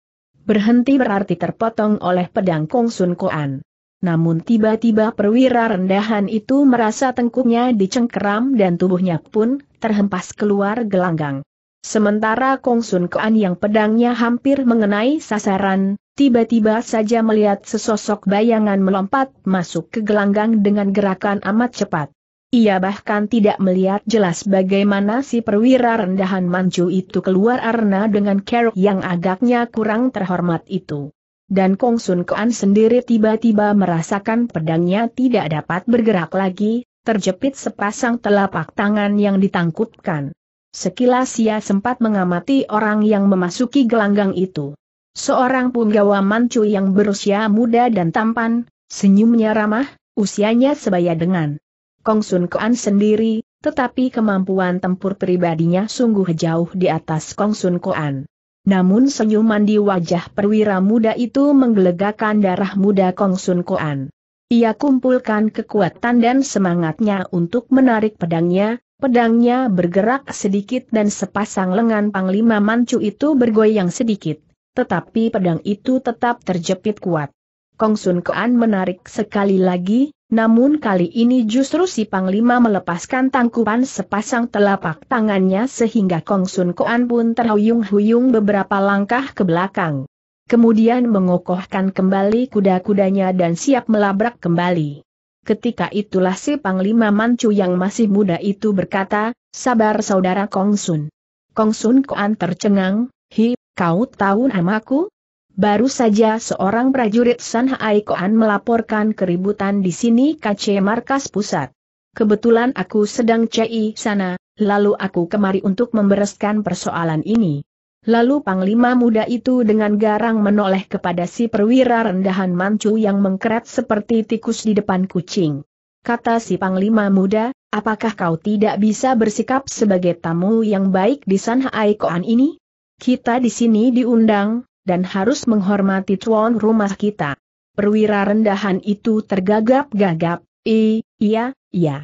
Berhenti berarti terpotong oleh pedang Kong Sun Koan. Namun tiba-tiba perwira rendahan itu merasa tengkuknya dicengkeram dan tubuhnya pun terhempas keluar gelanggang. Sementara Kong Sun Kuan yang pedangnya hampir mengenai sasaran, tiba-tiba saja melihat sesosok bayangan melompat masuk ke gelanggang dengan gerakan amat cepat. Ia bahkan tidak melihat jelas bagaimana si perwira rendahan Manju itu keluar arena dengan kerok yang agaknya kurang terhormat itu dan Kong Sun Kuan sendiri tiba-tiba merasakan pedangnya tidak dapat bergerak lagi, terjepit sepasang telapak tangan yang ditangkutkan. Sekilas ia sempat mengamati orang yang memasuki gelanggang itu. Seorang punggawa mancu yang berusia muda dan tampan, senyumnya ramah, usianya sebaya dengan Kong Sun Kuan sendiri, tetapi kemampuan tempur pribadinya sungguh jauh di atas Kong Sun Kuan namun senyuman di wajah perwira muda itu menggelegakan darah muda Kong Sun Koan. Ia kumpulkan kekuatan dan semangatnya untuk menarik pedangnya, pedangnya bergerak sedikit dan sepasang lengan Panglima Mancu itu bergoyang sedikit, tetapi pedang itu tetap terjepit kuat. Kong Sun Koan menarik sekali lagi, namun kali ini justru si Panglima melepaskan tangkupan sepasang telapak tangannya sehingga Kong Sun Koan pun terhuyung-huyung beberapa langkah ke belakang. Kemudian mengokohkan kembali kuda-kudanya dan siap melabrak kembali. Ketika itulah si Panglima Mancu yang masih muda itu berkata, sabar saudara Kong Sun. Kong Sun Koan tercengang, hi, kau tahu namaku? Baru saja seorang prajurit San Haikoan melaporkan keributan di sini KC markas pusat. Kebetulan aku sedang CI sana, lalu aku kemari untuk membereskan persoalan ini. Lalu panglima muda itu dengan garang menoleh kepada si perwira rendahan mancu yang mengkeret seperti tikus di depan kucing. Kata si panglima muda, apakah kau tidak bisa bersikap sebagai tamu yang baik di San Haikoan ini? Kita di sini diundang, dan harus menghormati tuan rumah kita. Perwira rendahan itu tergagap-gagap, iya, iya.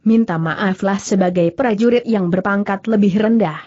Minta maaflah sebagai prajurit yang berpangkat lebih rendah.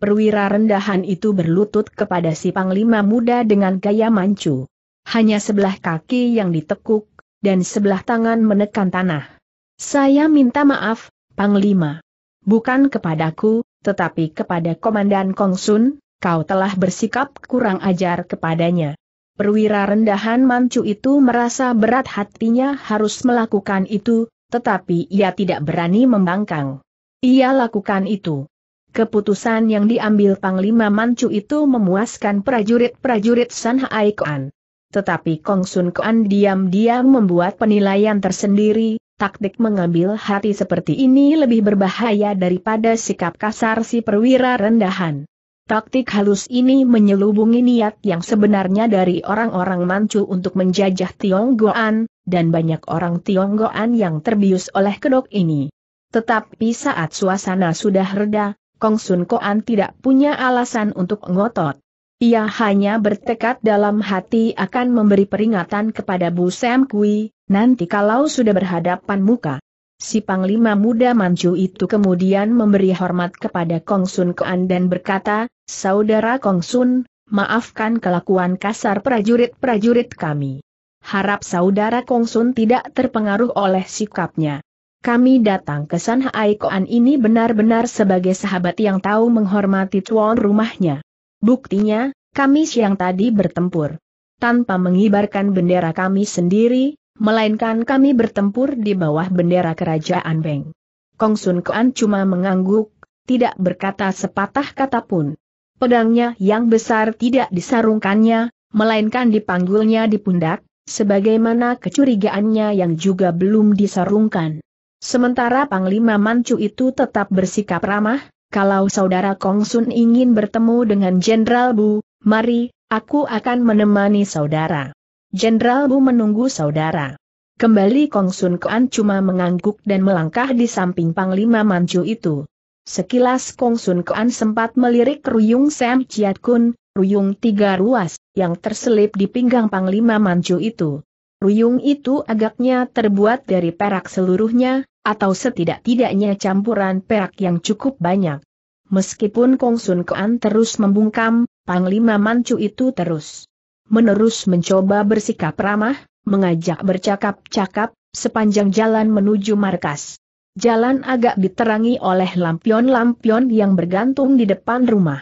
Perwira rendahan itu berlutut kepada si panglima muda dengan gaya mancu. Hanya sebelah kaki yang ditekuk, dan sebelah tangan menekan tanah. Saya minta maaf, Panglima. Bukan kepadaku, tetapi kepada Komandan Kongsun, kau telah bersikap kurang ajar kepadanya. Perwira rendahan mancu itu merasa berat hatinya harus melakukan itu, tetapi ia tidak berani membangkang. Ia lakukan itu. Keputusan yang diambil Panglima mancu itu memuaskan prajurit-prajurit San Haikoan. Tetapi Kong Sun Koan diam-diam membuat penilaian tersendiri, taktik mengambil hati seperti ini lebih berbahaya daripada sikap kasar si perwira rendahan. Taktik halus ini menyelubungi niat yang sebenarnya dari orang-orang Manchu untuk menjajah Tionggoan, dan banyak orang Tionggoan yang terbius oleh kedok ini. Tetapi saat suasana sudah reda, Kong Sun Koan tidak punya alasan untuk ngotot. Ia hanya bertekad dalam hati akan memberi peringatan kepada Bu Sam Kui, nanti kalau sudah berhadapan muka. Si Panglima Muda Manchu itu kemudian memberi hormat kepada Kong Sun Kuan dan berkata, Saudara Kong Sun, maafkan kelakuan kasar prajurit-prajurit kami. Harap saudara Kong Sun tidak terpengaruh oleh sikapnya. Kami datang ke San Hai Koan ini benar-benar sebagai sahabat yang tahu menghormati tuan rumahnya. Buktinya, kami siang tadi bertempur. Tanpa mengibarkan bendera kami sendiri, melainkan kami bertempur di bawah bendera kerajaan Beng. Kong Sun Kuan cuma mengangguk, tidak berkata sepatah kata pun. Pedangnya yang besar tidak disarungkannya, melainkan dipanggulnya di pundak, sebagaimana kecurigaannya yang juga belum disarungkan. Sementara Panglima Mancu itu tetap bersikap ramah, kalau saudara Kong Sun ingin bertemu dengan Jenderal Bu, mari, aku akan menemani saudara. Jenderal Bu menunggu saudara. Kembali Kong Sun Kuan cuma mengangguk dan melangkah di samping Panglima Manchu itu. Sekilas Kong Sun Kuan sempat melirik Ruyung Sam Chiat Kun, Ruyung Tiga Ruas, yang terselip di pinggang Panglima Manchu itu. Ruyung itu agaknya terbuat dari perak seluruhnya, atau setidak-tidaknya campuran perak yang cukup banyak. Meskipun Kong Sun Kuan terus membungkam, Panglima Manchu itu terus menerus mencoba bersikap ramah, mengajak bercakap-cakap, sepanjang jalan menuju markas. Jalan agak diterangi oleh lampion-lampion yang bergantung di depan rumah.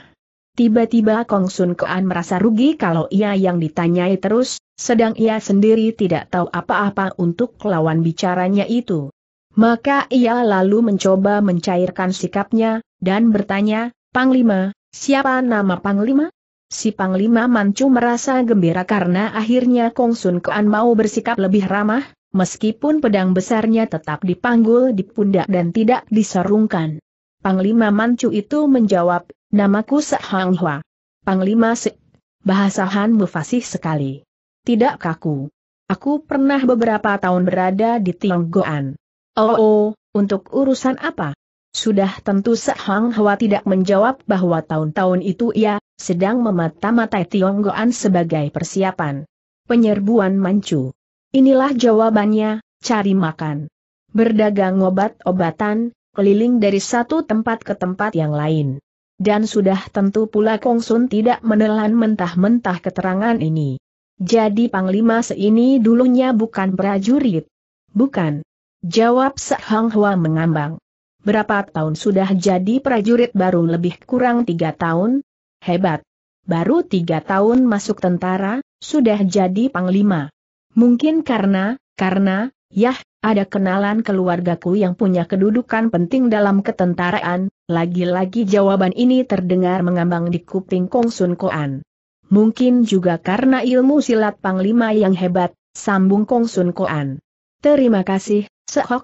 Tiba-tiba Kong Sun Koan merasa rugi kalau ia yang ditanyai terus, sedang ia sendiri tidak tahu apa-apa untuk lawan bicaranya itu. Maka ia lalu mencoba mencairkan sikapnya, dan bertanya, Panglima, siapa nama Panglima? Si Panglima Mancu merasa gembira karena akhirnya Kong Sun Kean mau bersikap lebih ramah, meskipun pedang besarnya tetap dipanggul di pundak dan tidak disarungkan. Panglima Mancu itu menjawab, namaku Se Hang Hua. Panglima Se, bahasa Han fasih sekali. Tidak kaku. Aku pernah beberapa tahun berada di Tionggoan. Oh, oh, untuk urusan apa? Sudah tentu Sehang Hwa tidak menjawab bahwa tahun-tahun itu ia sedang memata-matai Tionggoan sebagai persiapan penyerbuan Manchu. Inilah jawabannya, cari makan. Berdagang obat-obatan, keliling dari satu tempat ke tempat yang lain. Dan sudah tentu pula Kongsun tidak menelan mentah-mentah keterangan ini. Jadi Panglima seini dulunya bukan prajurit. Bukan. Jawab Sehang Hwa mengambang. Berapa tahun sudah jadi prajurit baru lebih kurang tiga tahun? Hebat! Baru tiga tahun masuk tentara, sudah jadi panglima. Mungkin karena, karena, yah, ada kenalan keluargaku yang punya kedudukan penting dalam ketentaraan, lagi-lagi jawaban ini terdengar mengambang di kuping Kong Sun Koan. Mungkin juga karena ilmu silat panglima yang hebat, sambung Kong Sun Koan. Terima kasih,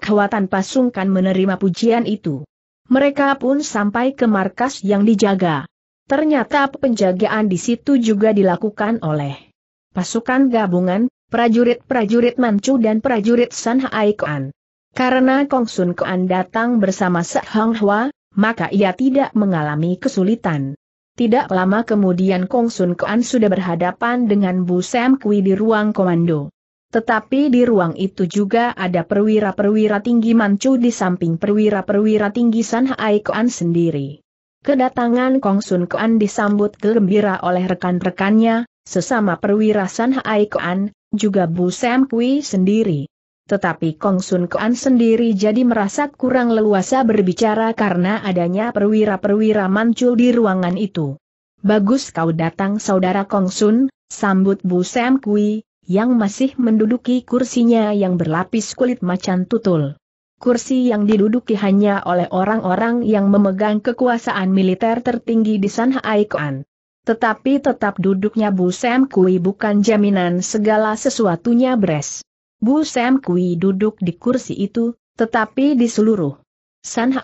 Hwa tanpa sungkan menerima pujian itu. Mereka pun sampai ke markas yang dijaga. Ternyata penjagaan di situ juga dilakukan oleh pasukan gabungan, prajurit-prajurit Manchu dan prajurit Sanhai Koan. Karena Kong Sun Kuan datang bersama Sehong Hong Hwa, maka ia tidak mengalami kesulitan. Tidak lama kemudian Kong Sun Kuan sudah berhadapan dengan Bu Sam Kui di ruang komando. Tetapi di ruang itu juga ada perwira-perwira tinggi Manchu di samping perwira-perwira tinggi San Hai Kuan sendiri. Kedatangan Kong Sun Kuan disambut gembira oleh rekan-rekannya, sesama perwira San Hai Kuan, juga Bu Sam Kui sendiri. Tetapi Kong Sun Kuan sendiri jadi merasa kurang leluasa berbicara karena adanya perwira-perwira Manchu di ruangan itu. Bagus kau datang saudara Kong Sun, sambut Bu Sam Kui, yang masih menduduki kursinya yang berlapis kulit macan tutul. Kursi yang diduduki hanya oleh orang-orang yang memegang kekuasaan militer tertinggi di San Tetapi tetap duduknya Bu Sam Kui bukan jaminan segala sesuatunya beres. Bu Sam Kui duduk di kursi itu, tetapi di seluruh San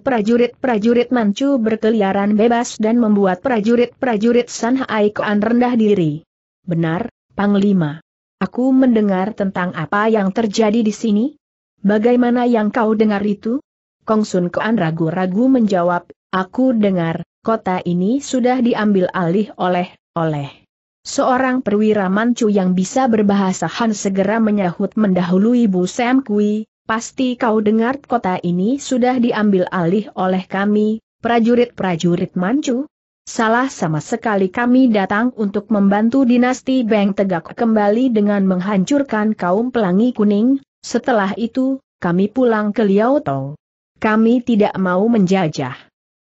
prajurit-prajurit Manchu berkeliaran bebas dan membuat prajurit-prajurit San rendah diri. Benar, Panglima. Aku mendengar tentang apa yang terjadi di sini? Bagaimana yang kau dengar itu? Kongsun Koan ragu-ragu menjawab, aku dengar, kota ini sudah diambil alih oleh, oleh. Seorang perwira mancu yang bisa berbahasa Han segera menyahut mendahului Bu Sam Kui, pasti kau dengar kota ini sudah diambil alih oleh kami, prajurit-prajurit mancu? Salah sama sekali kami datang untuk membantu dinasti Beng tegak kembali dengan menghancurkan kaum pelangi kuning, setelah itu, kami pulang ke Liao Tong. Kami tidak mau menjajah.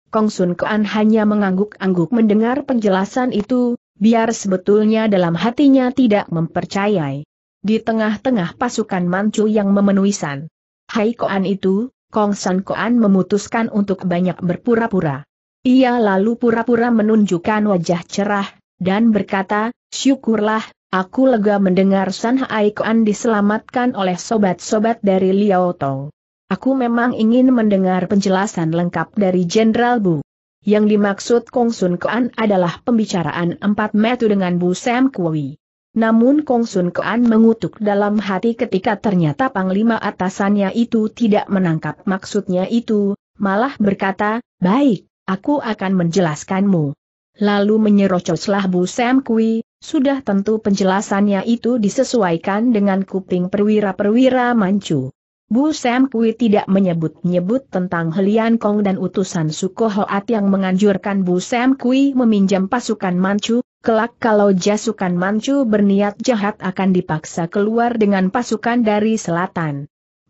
Kong Sun Kuan hanya mengangguk-angguk mendengar penjelasan itu, biar sebetulnya dalam hatinya tidak mempercayai. Di tengah-tengah pasukan Manchu yang memenuhi San Hai Koan itu, Kong San Koan memutuskan untuk banyak berpura-pura. Ia lalu pura-pura menunjukkan wajah cerah, dan berkata, syukurlah, aku lega mendengar San Haikuan diselamatkan oleh sobat-sobat dari Liao Tong. Aku memang ingin mendengar penjelasan lengkap dari Jenderal Bu. Yang dimaksud Kong Sun Kuan adalah pembicaraan empat metu dengan Bu Sam Kui. Namun Kong Sun Kuan mengutuk dalam hati ketika ternyata panglima atasannya itu tidak menangkap maksudnya itu, malah berkata, baik, Aku akan menjelaskanmu. Lalu menyerocoslah Bu Sam Kui, sudah tentu penjelasannya itu disesuaikan dengan kuping perwira-perwira mancu. Bu Sam Kui tidak menyebut-nyebut tentang Helian Kong dan utusan Suko yang menganjurkan Bu Sam Kui meminjam pasukan mancu, Kelak kalau jasukan mancu berniat jahat akan dipaksa keluar dengan pasukan dari selatan.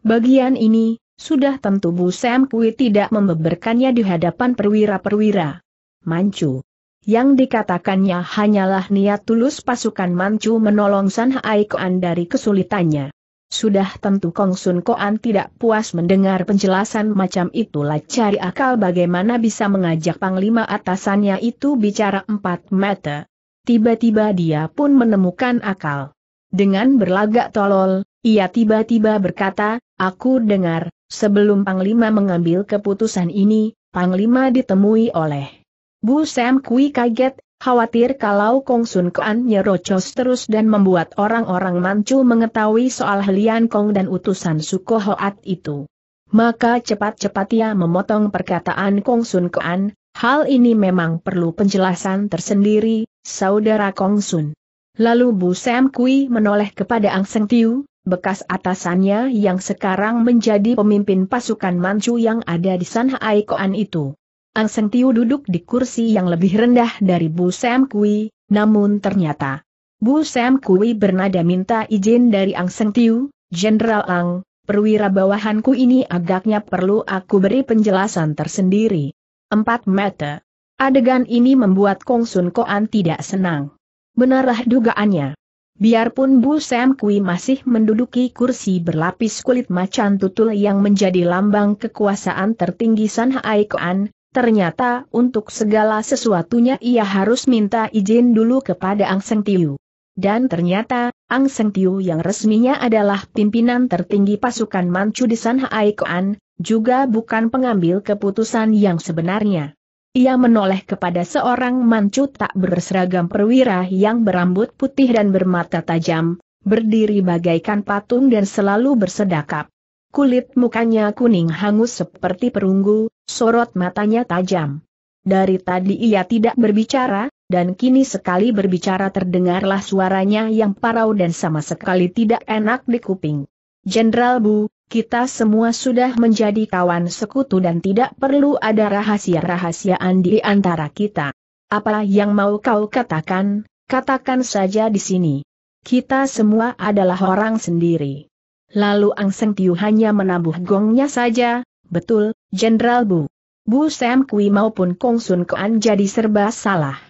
Bagian ini, sudah tentu Bu Sam Kui tidak membeberkannya di hadapan perwira-perwira. Manchu. Yang dikatakannya hanyalah niat tulus pasukan Manchu menolong San Koan dari kesulitannya. Sudah tentu Kong Sun Koan tidak puas mendengar penjelasan macam itulah cari akal bagaimana bisa mengajak Panglima atasannya itu bicara empat mata. Tiba-tiba dia pun menemukan akal. Dengan berlagak tolol, ia tiba-tiba berkata, aku dengar, Sebelum Panglima mengambil keputusan ini, Panglima ditemui oleh Bu Sam Kui kaget, khawatir kalau Kong Sun Kuan nyerocos terus dan membuat orang-orang Manchu mengetahui soal Helian Kong dan utusan suku itu. Maka cepat-cepat ia memotong perkataan Kong Sun Kuan, hal ini memang perlu penjelasan tersendiri, saudara Kong Sun. Lalu Bu Sam Kui menoleh kepada Ang Seng Tiu, bekas atasannya yang sekarang menjadi pemimpin pasukan Manchu yang ada di Sanhai Koan itu. Ang Seng Tiu duduk di kursi yang lebih rendah dari Bu Sam Kui, namun ternyata Bu Sam Kui bernada minta izin dari Ang Seng Tiu, Jenderal Ang, perwira bawahanku ini agaknya perlu aku beri penjelasan tersendiri. Empat meter. Adegan ini membuat Kong Sun Koan tidak senang. Benarlah dugaannya. Biarpun Bu Sam Kui masih menduduki kursi berlapis kulit macan tutul yang menjadi lambang kekuasaan tertinggi San Haikuan, ternyata untuk segala sesuatunya ia harus minta izin dulu kepada Ang Seng Tiu. Dan ternyata, Ang Seng Tiu yang resminya adalah pimpinan tertinggi pasukan Manchu di San Haikuan, juga bukan pengambil keputusan yang sebenarnya. Ia menoleh kepada seorang mancu tak berseragam perwira yang berambut putih dan bermata tajam, berdiri bagaikan patung dan selalu bersedakap. Kulit mukanya kuning hangus seperti perunggu, sorot matanya tajam. Dari tadi ia tidak berbicara, dan kini sekali berbicara terdengarlah suaranya yang parau dan sama sekali tidak enak di kuping. Jenderal Bu, kita semua sudah menjadi kawan sekutu dan tidak perlu ada rahasia-rahasiaan di antara kita. Apa yang mau kau katakan, katakan saja di sini. Kita semua adalah orang sendiri. Lalu Ang Seng Tiu hanya menabuh gongnya saja, betul, Jenderal Bu. Bu Sam Kui maupun Kong Sun Kuan jadi serba salah.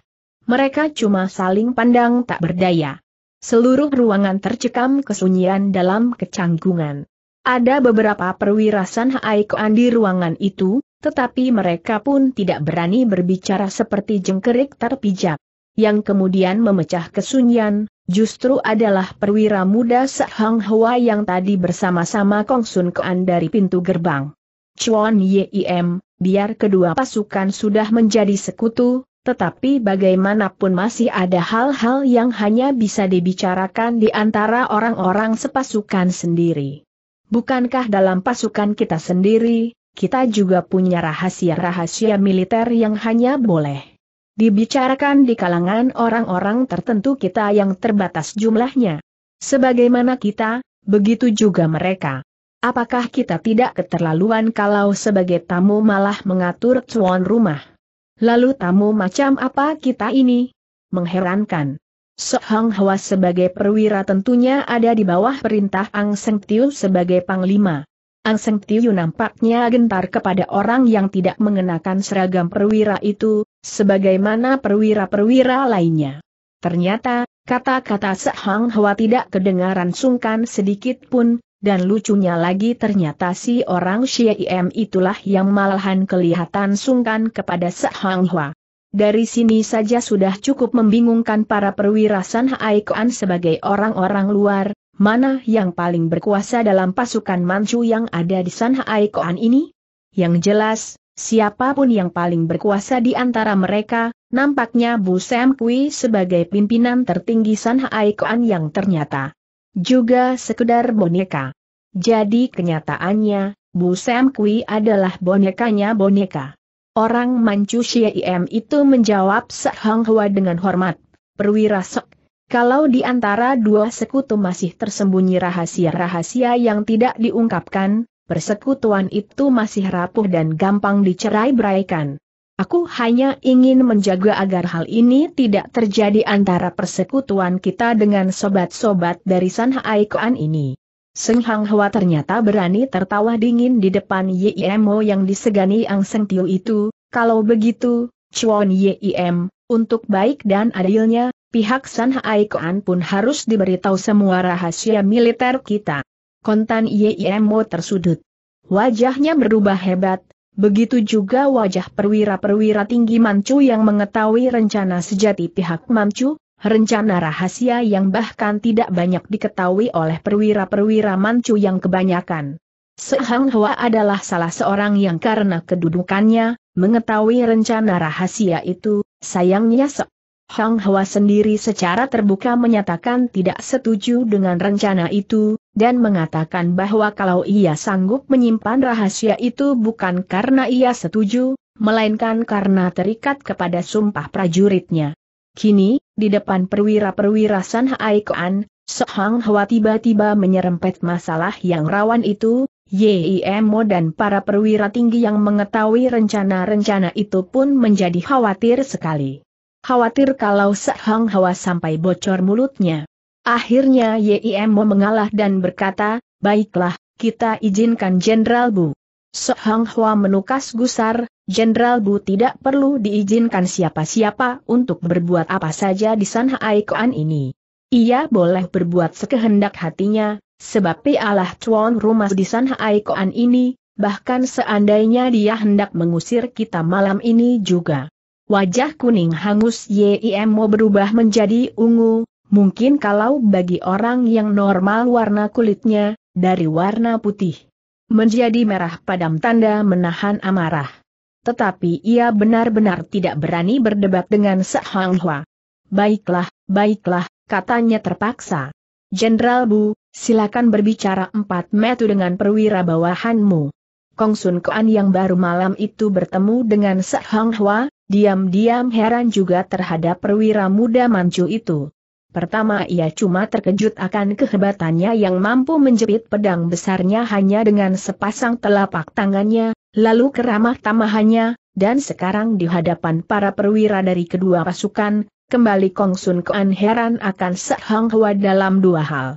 Mereka cuma saling pandang tak berdaya. Seluruh ruangan tercekam kesunyian dalam kecanggungan. Ada beberapa perwira Sanhaikoan di ruangan itu, tetapi mereka pun tidak berani berbicara seperti jengkerik terpijak. Yang kemudian memecah kesunyian, justru adalah perwira muda Sehang Hua yang tadi bersama-sama Kong Sun Kuan dari pintu gerbang. Chuan Yim, biar kedua pasukan sudah menjadi sekutu, tetapi bagaimanapun masih ada hal-hal yang hanya bisa dibicarakan di antara orang-orang sepasukan sendiri bukankah dalam pasukan kita sendiri, kita juga punya rahasia-rahasia militer yang hanya boleh dibicarakan di kalangan orang-orang tertentu kita yang terbatas jumlahnya. Sebagaimana kita, begitu juga mereka. Apakah kita tidak keterlaluan kalau sebagai tamu malah mengatur cuan rumah? Lalu tamu macam apa kita ini? Mengherankan. Sohang Hwa sebagai perwira tentunya ada di bawah perintah Ang Seng Tiu sebagai panglima. Ang Seng Tiu nampaknya gentar kepada orang yang tidak mengenakan seragam perwira itu, sebagaimana perwira-perwira lainnya. Ternyata, kata-kata Sohang Hwa tidak kedengaran sungkan sedikit pun, dan lucunya lagi ternyata si orang Im itulah yang malahan kelihatan sungkan kepada Sohang Hwa. Dari sini saja sudah cukup membingungkan para perwira San sebagai orang-orang luar, mana yang paling berkuasa dalam pasukan Manchu yang ada di San ini? Yang jelas, siapapun yang paling berkuasa di antara mereka, nampaknya Bu Sam Kui sebagai pimpinan tertinggi San yang ternyata juga sekedar boneka. Jadi kenyataannya, Bu Sam Kui adalah bonekanya boneka. Orang Manchusia IM itu menjawab Sehang Hua dengan hormat. Perwira Sok, kalau di antara dua sekutu masih tersembunyi rahasia-rahasia yang tidak diungkapkan, persekutuan itu masih rapuh dan gampang dicerai-beraikan. Aku hanya ingin menjaga agar hal ini tidak terjadi antara persekutuan kita dengan sobat-sobat dari San Haikuan ini. Seng Hang Hwa ternyata berani tertawa dingin di depan YIMO yang disegani Ang Seng Tiu itu, kalau begitu, Chuan YIM, untuk baik dan adilnya, pihak San Hai Kuan pun harus diberitahu semua rahasia militer kita. Kontan YIMO tersudut. Wajahnya berubah hebat, Begitu juga wajah perwira-perwira tinggi Manchu yang mengetahui rencana sejati pihak Manchu, Rencana rahasia yang bahkan tidak banyak diketahui oleh perwira-perwira mancu yang kebanyakan. Sehang Hua adalah salah seorang yang karena kedudukannya, mengetahui rencana rahasia itu, sayangnya Se Hang Hua sendiri secara terbuka menyatakan tidak setuju dengan rencana itu, dan mengatakan bahwa kalau ia sanggup menyimpan rahasia itu bukan karena ia setuju, melainkan karena terikat kepada sumpah prajuritnya. Kini, di depan perwira-perwira San Hai hawa Sohang Hwa tiba-tiba menyerempet masalah yang rawan itu, YIMO dan para perwira tinggi yang mengetahui rencana-rencana itu pun menjadi khawatir sekali. Khawatir kalau Sehang Hawa sampai bocor mulutnya. Akhirnya YIMO mengalah dan berkata, baiklah, kita izinkan Jenderal Bu. Sehang Hwa menukas gusar, Jenderal Bu tidak perlu diizinkan siapa-siapa untuk berbuat apa saja di sana Hai Koan ini. Ia boleh berbuat sekehendak hatinya, sebab pialah tuan rumah di sana Hai Koan ini, bahkan seandainya dia hendak mengusir kita malam ini juga. Wajah kuning hangus YIMO berubah menjadi ungu, mungkin kalau bagi orang yang normal warna kulitnya, dari warna putih menjadi merah padam tanda menahan amarah. Tetapi ia benar-benar tidak berani berdebat dengan Sa Hua. Baiklah, baiklah, katanya terpaksa. Jenderal Bu, silakan berbicara empat metu dengan perwira bawahanmu. Kong Sun Kuan yang baru malam itu bertemu dengan Sa Hua, diam-diam heran juga terhadap perwira muda mancu itu. Pertama ia cuma terkejut akan kehebatannya yang mampu menjepit pedang besarnya hanya dengan sepasang telapak tangannya, lalu keramah tamahannya, dan sekarang di hadapan para perwira dari kedua pasukan, kembali Kong Sun Kuan heran akan Sek Hang dalam dua hal.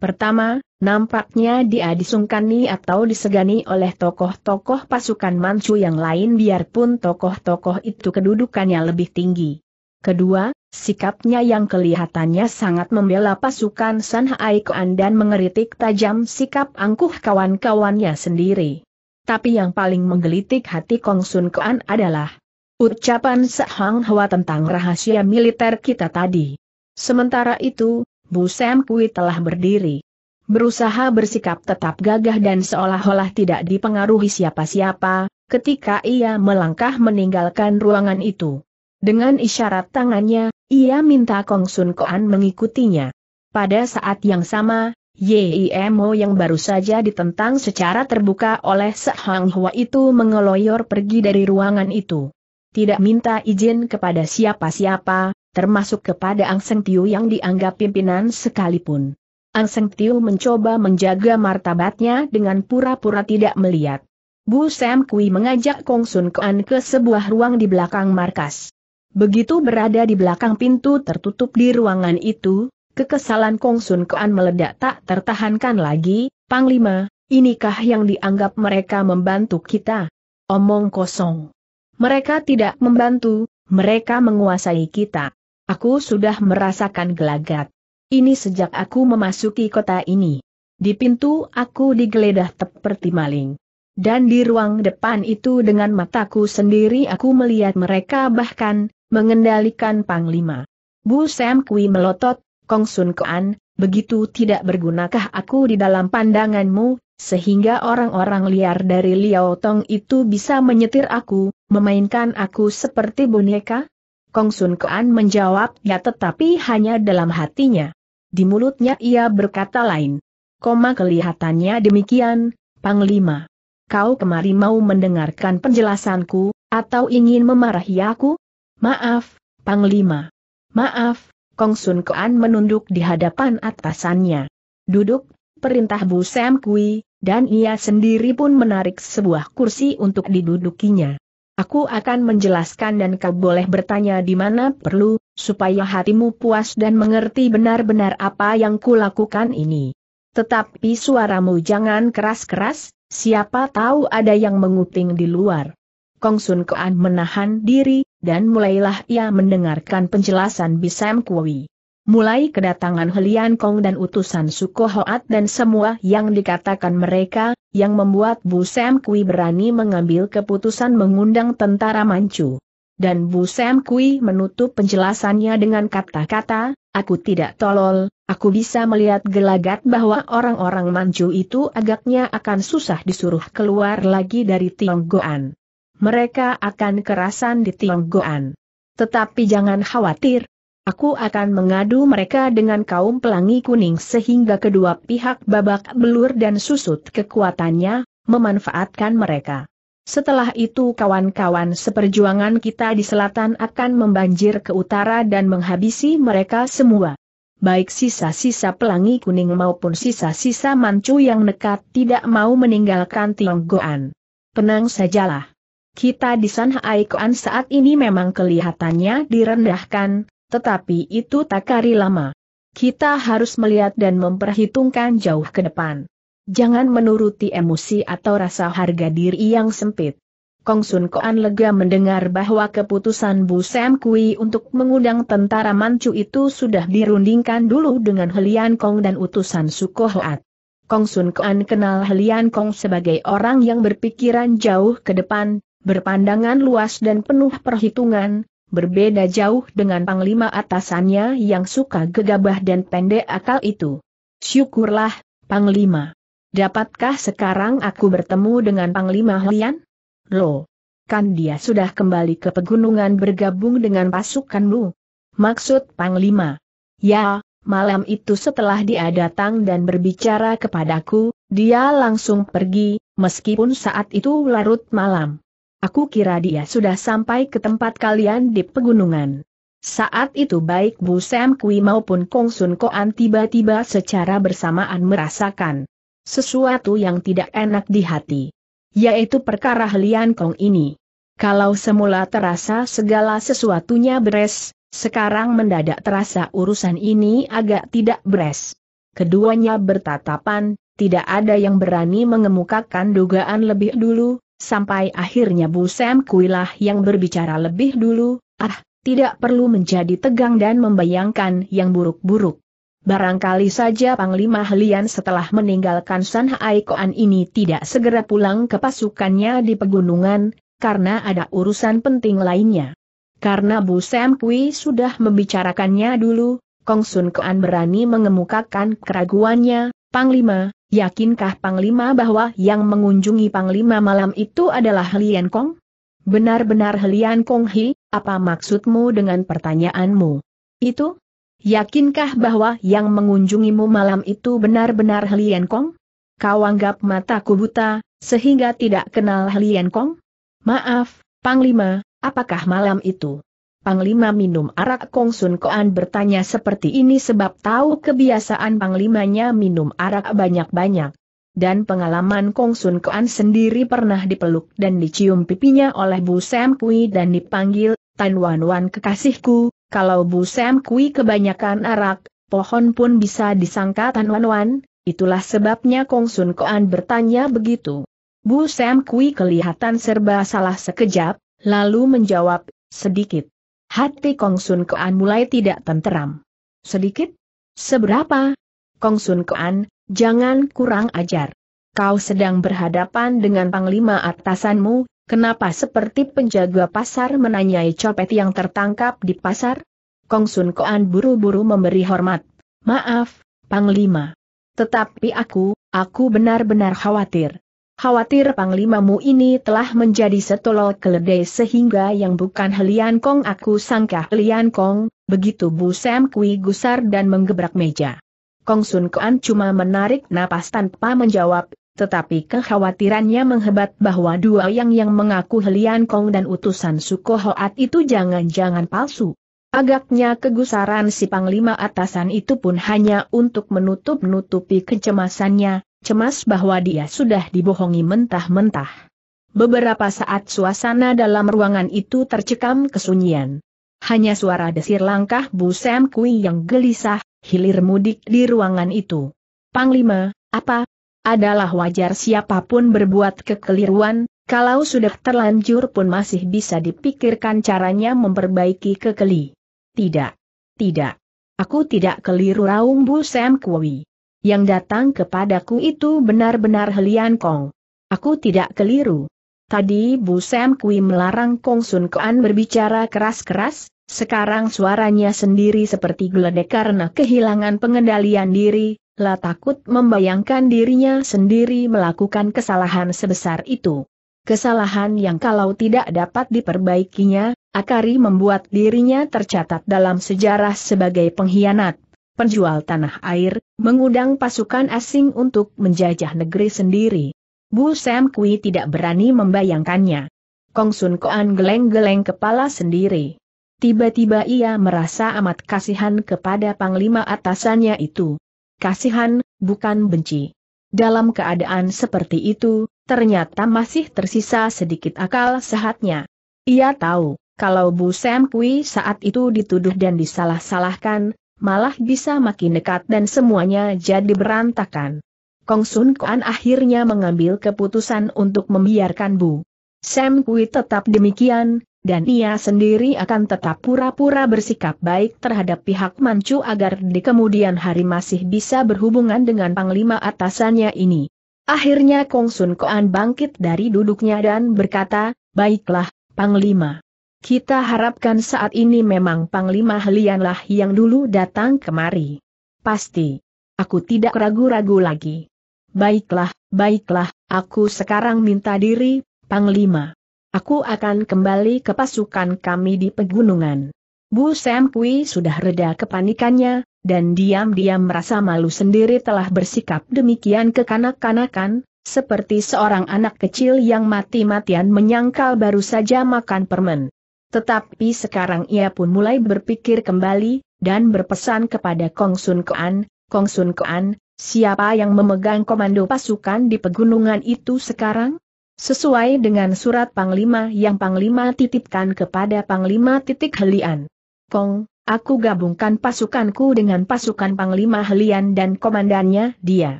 Pertama, nampaknya dia disungkani atau disegani oleh tokoh-tokoh pasukan Manchu yang lain biarpun tokoh-tokoh itu kedudukannya lebih tinggi. Kedua, sikapnya yang kelihatannya sangat membela pasukan San Haikuan dan mengeritik tajam sikap angkuh kawan-kawannya sendiri tapi yang paling menggelitik hati Kong Sun Kuan adalah ucapan Sehang Hua tentang rahasia militer kita tadi. Sementara itu, Bu Sam Kui telah berdiri. Berusaha bersikap tetap gagah dan seolah-olah tidak dipengaruhi siapa-siapa, ketika ia melangkah meninggalkan ruangan itu. Dengan isyarat tangannya, ia minta Kong Sun Kuan mengikutinya. Pada saat yang sama, YIMO yang baru saja ditentang secara terbuka oleh Sehang Hua itu mengeloyor pergi dari ruangan itu. Tidak minta izin kepada siapa-siapa, termasuk kepada Ang Seng Tiu yang dianggap pimpinan sekalipun. Ang Seng Tiu mencoba menjaga martabatnya dengan pura-pura tidak melihat. Bu Sam Kui mengajak Kong Sun Kuan ke sebuah ruang di belakang markas. Begitu berada di belakang pintu tertutup di ruangan itu, kekesalan Kong Sun Kuan meledak tak tertahankan lagi, Panglima, inikah yang dianggap mereka membantu kita? Omong kosong. Mereka tidak membantu, mereka menguasai kita. Aku sudah merasakan gelagat. Ini sejak aku memasuki kota ini. Di pintu aku digeledah seperti maling. Dan di ruang depan itu dengan mataku sendiri aku melihat mereka bahkan, mengendalikan Panglima. Bu Sam Kui melotot, Kong Sun Kuan, begitu tidak bergunakah aku di dalam pandanganmu, sehingga orang-orang liar dari Liao Tong itu bisa menyetir aku, memainkan aku seperti boneka? Kong Sun Kuan menjawab ya tetapi hanya dalam hatinya. Di mulutnya ia berkata lain. Koma kelihatannya demikian, Panglima. Kau kemari mau mendengarkan penjelasanku, atau ingin memarahi aku? Maaf, Panglima. Maaf, Kong Sun Koan menunduk di hadapan atasannya. Duduk, perintah Bu Sam Kui, dan ia sendiri pun menarik sebuah kursi untuk didudukinya. Aku akan menjelaskan dan kau boleh bertanya di mana perlu, supaya hatimu puas dan mengerti benar-benar apa yang kulakukan ini. Tetapi suaramu jangan keras-keras, siapa tahu ada yang menguting di luar. Kong Sun Koan menahan diri, dan mulailah ia mendengarkan penjelasan Bisam Kui. Mulai kedatangan Helian Kong dan utusan Suko Hoat dan semua yang dikatakan mereka, yang membuat Bu Sam Kui berani mengambil keputusan mengundang tentara Manchu. Dan Bu Sam Kui menutup penjelasannya dengan kata-kata, aku tidak tolol, aku bisa melihat gelagat bahwa orang-orang Manchu itu agaknya akan susah disuruh keluar lagi dari Tionggoan mereka akan kerasan di Tionggoan. Tetapi jangan khawatir, aku akan mengadu mereka dengan kaum pelangi kuning sehingga kedua pihak babak belur dan susut kekuatannya, memanfaatkan mereka. Setelah itu kawan-kawan seperjuangan kita di selatan akan membanjir ke utara dan menghabisi mereka semua baik sisa-sisa pelangi kuning maupun sisa-sisa mancu yang nekat tidak mau meninggalkan Tionggoan. Tenang sajalah. Kita di San Haikoan saat ini memang kelihatannya direndahkan, tetapi itu tak lama. Kita harus melihat dan memperhitungkan jauh ke depan. Jangan menuruti emosi atau rasa harga diri yang sempit. Kong Sun Koan lega mendengar bahwa keputusan Bu Sam Kui untuk mengundang tentara Manchu itu sudah dirundingkan dulu dengan Helian Kong dan utusan Suko Hoat. Kong Sun Koan kenal Helian Kong sebagai orang yang berpikiran jauh ke depan, berpandangan luas dan penuh perhitungan, berbeda jauh dengan panglima atasannya yang suka gegabah dan pendek akal itu. Syukurlah, Panglima. Dapatkah sekarang aku bertemu dengan Panglima Lian? Lo, kan dia sudah kembali ke pegunungan bergabung dengan pasukanmu. Maksud Panglima. Ya, malam itu setelah dia datang dan berbicara kepadaku, dia langsung pergi, meskipun saat itu larut malam. Aku kira dia sudah sampai ke tempat kalian di pegunungan. Saat itu baik Bu Sam Kui maupun Kong Sun Koan tiba-tiba secara bersamaan merasakan sesuatu yang tidak enak di hati. Yaitu perkara Lian Kong ini. Kalau semula terasa segala sesuatunya beres, sekarang mendadak terasa urusan ini agak tidak beres. Keduanya bertatapan, tidak ada yang berani mengemukakan dugaan lebih dulu, Sampai akhirnya Bu Sam Kuilah yang berbicara lebih dulu, ah, tidak perlu menjadi tegang dan membayangkan yang buruk-buruk. Barangkali saja Panglima Helian setelah meninggalkan San Haikoan ini tidak segera pulang ke pasukannya di pegunungan, karena ada urusan penting lainnya. Karena Bu Sam Kui sudah membicarakannya dulu, Kong Sun Koan berani mengemukakan keraguannya, Panglima, Yakinkah Panglima bahwa yang mengunjungi Panglima malam itu adalah Lian Kong? Benar-benar Lian Kong Hi, apa maksudmu dengan pertanyaanmu? Itu? Yakinkah bahwa yang mengunjungimu malam itu benar-benar Lian Kong? Kau anggap mataku buta, sehingga tidak kenal Lian Kong? Maaf, Panglima, apakah malam itu? Panglima minum arak Kong Sun Koan bertanya seperti ini sebab tahu kebiasaan Panglimanya minum arak banyak-banyak. Dan pengalaman Kong Sun Koan sendiri pernah dipeluk dan dicium pipinya oleh Bu Sam Kui dan dipanggil, Tan Wan Wan kekasihku, kalau Bu Sam Kui kebanyakan arak, pohon pun bisa disangka Tan Wan Wan, itulah sebabnya Kong Sun Koan bertanya begitu. Bu Sam Kui kelihatan serba salah sekejap, lalu menjawab, sedikit. Hati Kong Sun Kean mulai tidak tenteram. Sedikit? Seberapa? Kong Sun Kean, jangan kurang ajar. Kau sedang berhadapan dengan panglima atasanmu, kenapa seperti penjaga pasar menanyai copet yang tertangkap di pasar? Kong Sun Kean buru-buru memberi hormat. Maaf, Panglima. Tetapi aku, aku benar-benar khawatir. Khawatir panglimamu ini telah menjadi setolol keledai sehingga yang bukan Helian Kong aku sangka Helian Kong, begitu Bu Sam Kui gusar dan menggebrak meja. Kong Sun Kuan cuma menarik napas tanpa menjawab, tetapi kekhawatirannya menghebat bahwa dua yang yang mengaku Helian Kong dan utusan Suko Hoat itu jangan-jangan palsu. Agaknya kegusaran si Panglima atasan itu pun hanya untuk menutup-nutupi kecemasannya, cemas bahwa dia sudah dibohongi mentah-mentah. Beberapa saat suasana dalam ruangan itu tercekam kesunyian. Hanya suara desir langkah Bu Sam Kui yang gelisah, hilir mudik di ruangan itu. Panglima, apa? Adalah wajar siapapun berbuat kekeliruan, kalau sudah terlanjur pun masih bisa dipikirkan caranya memperbaiki kekeli. Tidak. Tidak. Aku tidak keliru Raung Bu Sam Kui yang datang kepadaku itu benar-benar Helian Kong. Aku tidak keliru. Tadi Bu Sam Kui melarang Kong Sun Kuan berbicara keras-keras, sekarang suaranya sendiri seperti geledek karena kehilangan pengendalian diri, lah takut membayangkan dirinya sendiri melakukan kesalahan sebesar itu. Kesalahan yang kalau tidak dapat diperbaikinya, Akari membuat dirinya tercatat dalam sejarah sebagai pengkhianat penjual tanah air, mengundang pasukan asing untuk menjajah negeri sendiri. Bu Sam Kui tidak berani membayangkannya. Kong Sun Koan geleng-geleng kepala sendiri. Tiba-tiba ia merasa amat kasihan kepada panglima atasannya itu. Kasihan, bukan benci. Dalam keadaan seperti itu, ternyata masih tersisa sedikit akal sehatnya. Ia tahu, kalau Bu Sam Kui saat itu dituduh dan disalah-salahkan, malah bisa makin dekat dan semuanya jadi berantakan. Kong Sun Kuan akhirnya mengambil keputusan untuk membiarkan Bu Sam Kui tetap demikian, dan ia sendiri akan tetap pura-pura bersikap baik terhadap pihak Manchu agar di kemudian hari masih bisa berhubungan dengan panglima atasannya ini. Akhirnya Kong Sun Kuan bangkit dari duduknya dan berkata, Baiklah, Panglima. Kita harapkan saat ini memang Panglima Helianlah yang dulu datang kemari. Pasti. Aku tidak ragu-ragu lagi. Baiklah, baiklah, aku sekarang minta diri, Panglima. Aku akan kembali ke pasukan kami di pegunungan. Bu Sam Kui sudah reda kepanikannya, dan diam-diam merasa malu sendiri telah bersikap demikian kekanak-kanakan, seperti seorang anak kecil yang mati-matian menyangkal baru saja makan permen. Tetapi sekarang ia pun mulai berpikir kembali, dan berpesan kepada Kong Sun Kuan, Kong Sun Kuan, siapa yang memegang komando pasukan di pegunungan itu sekarang? Sesuai dengan surat Panglima yang Panglima titipkan kepada Panglima titik helian. Kong, aku gabungkan pasukanku dengan pasukan Panglima helian dan komandannya dia.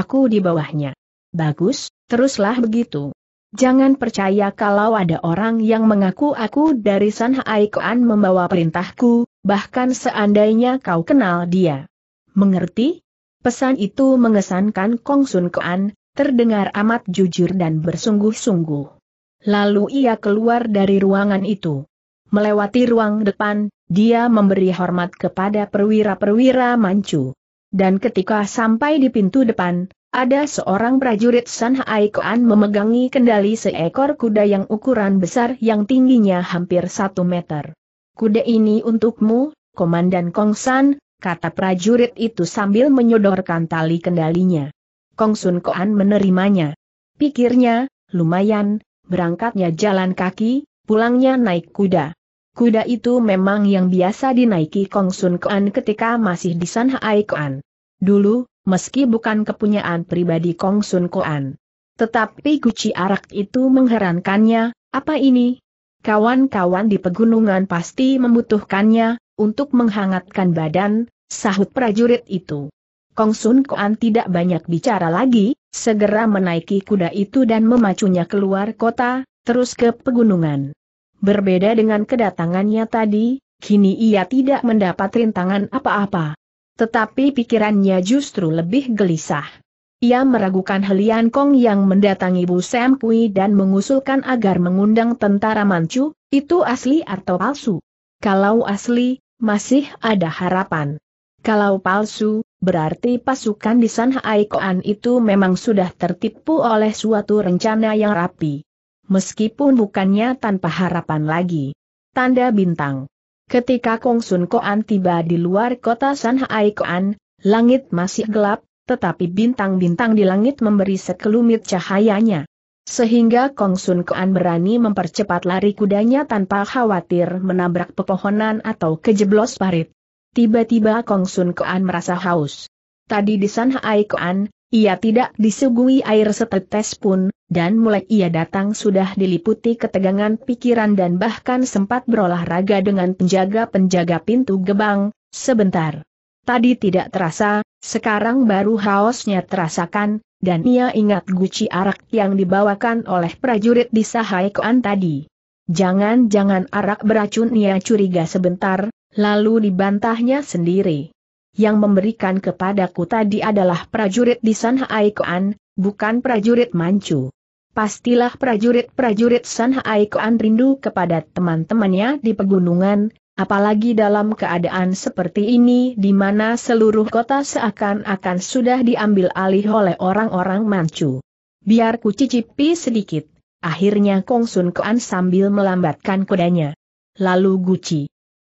Aku di bawahnya. Bagus, teruslah begitu. Jangan percaya kalau ada orang yang mengaku aku dari San Haikuan membawa perintahku, bahkan seandainya kau kenal dia. Mengerti? Pesan itu mengesankan Kong Sun Kuan, terdengar amat jujur dan bersungguh-sungguh. Lalu ia keluar dari ruangan itu. Melewati ruang depan, dia memberi hormat kepada perwira-perwira Manchu. Dan ketika sampai di pintu depan, ada seorang prajurit San Haikoan memegangi kendali seekor kuda yang ukuran besar yang tingginya hampir satu meter. Kuda ini untukmu, Komandan Kong San, kata prajurit itu sambil menyodorkan tali kendalinya. Kong Sun Koan menerimanya. Pikirnya, lumayan, berangkatnya jalan kaki, pulangnya naik kuda. Kuda itu memang yang biasa dinaiki Kong Sun Koan ketika masih di San Haikoan. Dulu, meski bukan kepunyaan pribadi Kong Sun Koan. Tetapi guci arak itu mengherankannya, apa ini? Kawan-kawan di pegunungan pasti membutuhkannya, untuk menghangatkan badan, sahut prajurit itu. Kong Sun Koan tidak banyak bicara lagi, segera menaiki kuda itu dan memacunya keluar kota, terus ke pegunungan. Berbeda dengan kedatangannya tadi, kini ia tidak mendapat rintangan apa-apa. Tetapi pikirannya justru lebih gelisah. Ia meragukan Helian Kong yang mendatangi Bu Sam Kui dan mengusulkan agar mengundang tentara Manchu, itu asli atau palsu. Kalau asli, masih ada harapan. Kalau palsu, berarti pasukan di San Haikoan itu memang sudah tertipu oleh suatu rencana yang rapi. Meskipun bukannya tanpa harapan lagi. Tanda bintang. Ketika Kong Sun Koan tiba di luar kota Sanhai Koan, langit masih gelap, tetapi bintang-bintang di langit memberi sekelumit cahayanya. Sehingga Kong Sun Koan berani mempercepat lari kudanya tanpa khawatir menabrak pepohonan atau kejeblos parit. Tiba-tiba Kong Sun Koan merasa haus. Tadi di Sanhai Koan, ia tidak disuguhi air setetes pun, dan mulai ia datang sudah diliputi ketegangan pikiran dan bahkan sempat berolahraga dengan penjaga-penjaga pintu gebang, sebentar. Tadi tidak terasa, sekarang baru haosnya terasakan, dan ia ingat guci arak yang dibawakan oleh prajurit di Sahaikoan tadi. Jangan-jangan arak beracun ia curiga sebentar, lalu dibantahnya sendiri yang memberikan kepadaku tadi adalah prajurit di San Haikoan, bukan prajurit Manchu. Pastilah prajurit-prajurit San Haikoan rindu kepada teman-temannya di pegunungan, apalagi dalam keadaan seperti ini di mana seluruh kota seakan-akan sudah diambil alih oleh orang-orang Manchu. Biar ku cicipi sedikit, akhirnya Kong Sun Kuan sambil melambatkan kudanya. Lalu Guci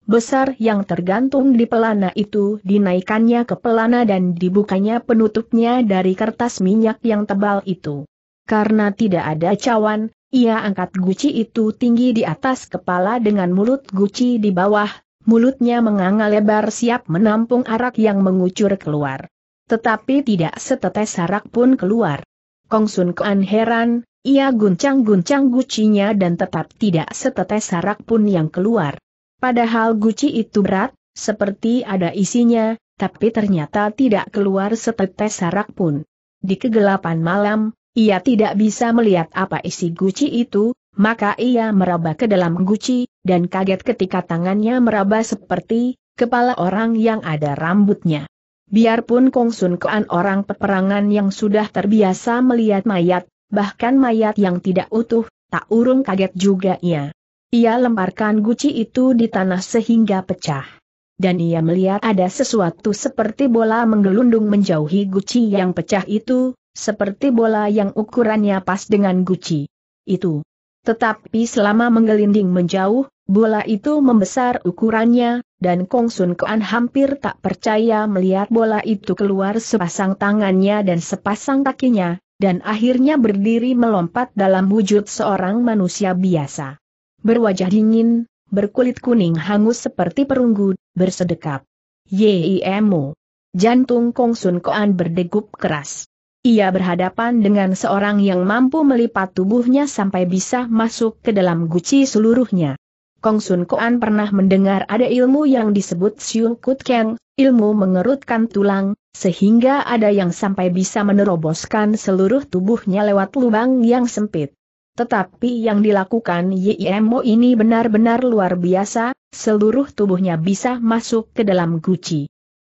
besar yang tergantung di pelana itu dinaikannya ke pelana dan dibukanya penutupnya dari kertas minyak yang tebal itu. Karena tidak ada cawan, ia angkat guci itu tinggi di atas kepala dengan mulut guci di bawah, mulutnya menganga lebar siap menampung arak yang mengucur keluar. Tetapi tidak setetes arak pun keluar. Sun Kuan heran, ia guncang-guncang gucinya dan tetap tidak setetes arak pun yang keluar. Padahal guci itu berat, seperti ada isinya, tapi ternyata tidak keluar setetes sarak pun. Di kegelapan malam, ia tidak bisa melihat apa isi guci itu, maka ia meraba ke dalam guci, dan kaget ketika tangannya meraba seperti kepala orang yang ada rambutnya. Biarpun Kong Sun orang peperangan yang sudah terbiasa melihat mayat, bahkan mayat yang tidak utuh, tak urung kaget juga ia. Ia lemparkan guci itu di tanah sehingga pecah. Dan ia melihat ada sesuatu seperti bola menggelundung menjauhi guci yang pecah itu, seperti bola yang ukurannya pas dengan guci. Itu. Tetapi selama menggelinding menjauh, bola itu membesar ukurannya, dan Kong Sun Kuan hampir tak percaya melihat bola itu keluar sepasang tangannya dan sepasang kakinya, dan akhirnya berdiri melompat dalam wujud seorang manusia biasa berwajah dingin, berkulit kuning hangus seperti perunggu, bersedekap. Yimu. Jantung Kong Sun Koan berdegup keras. Ia berhadapan dengan seorang yang mampu melipat tubuhnya sampai bisa masuk ke dalam guci seluruhnya. Kong Sun Koan pernah mendengar ada ilmu yang disebut Siu Kut Keng, ilmu mengerutkan tulang, sehingga ada yang sampai bisa meneroboskan seluruh tubuhnya lewat lubang yang sempit. Tetapi yang dilakukan YIMO ini benar-benar luar biasa, seluruh tubuhnya bisa masuk ke dalam guci.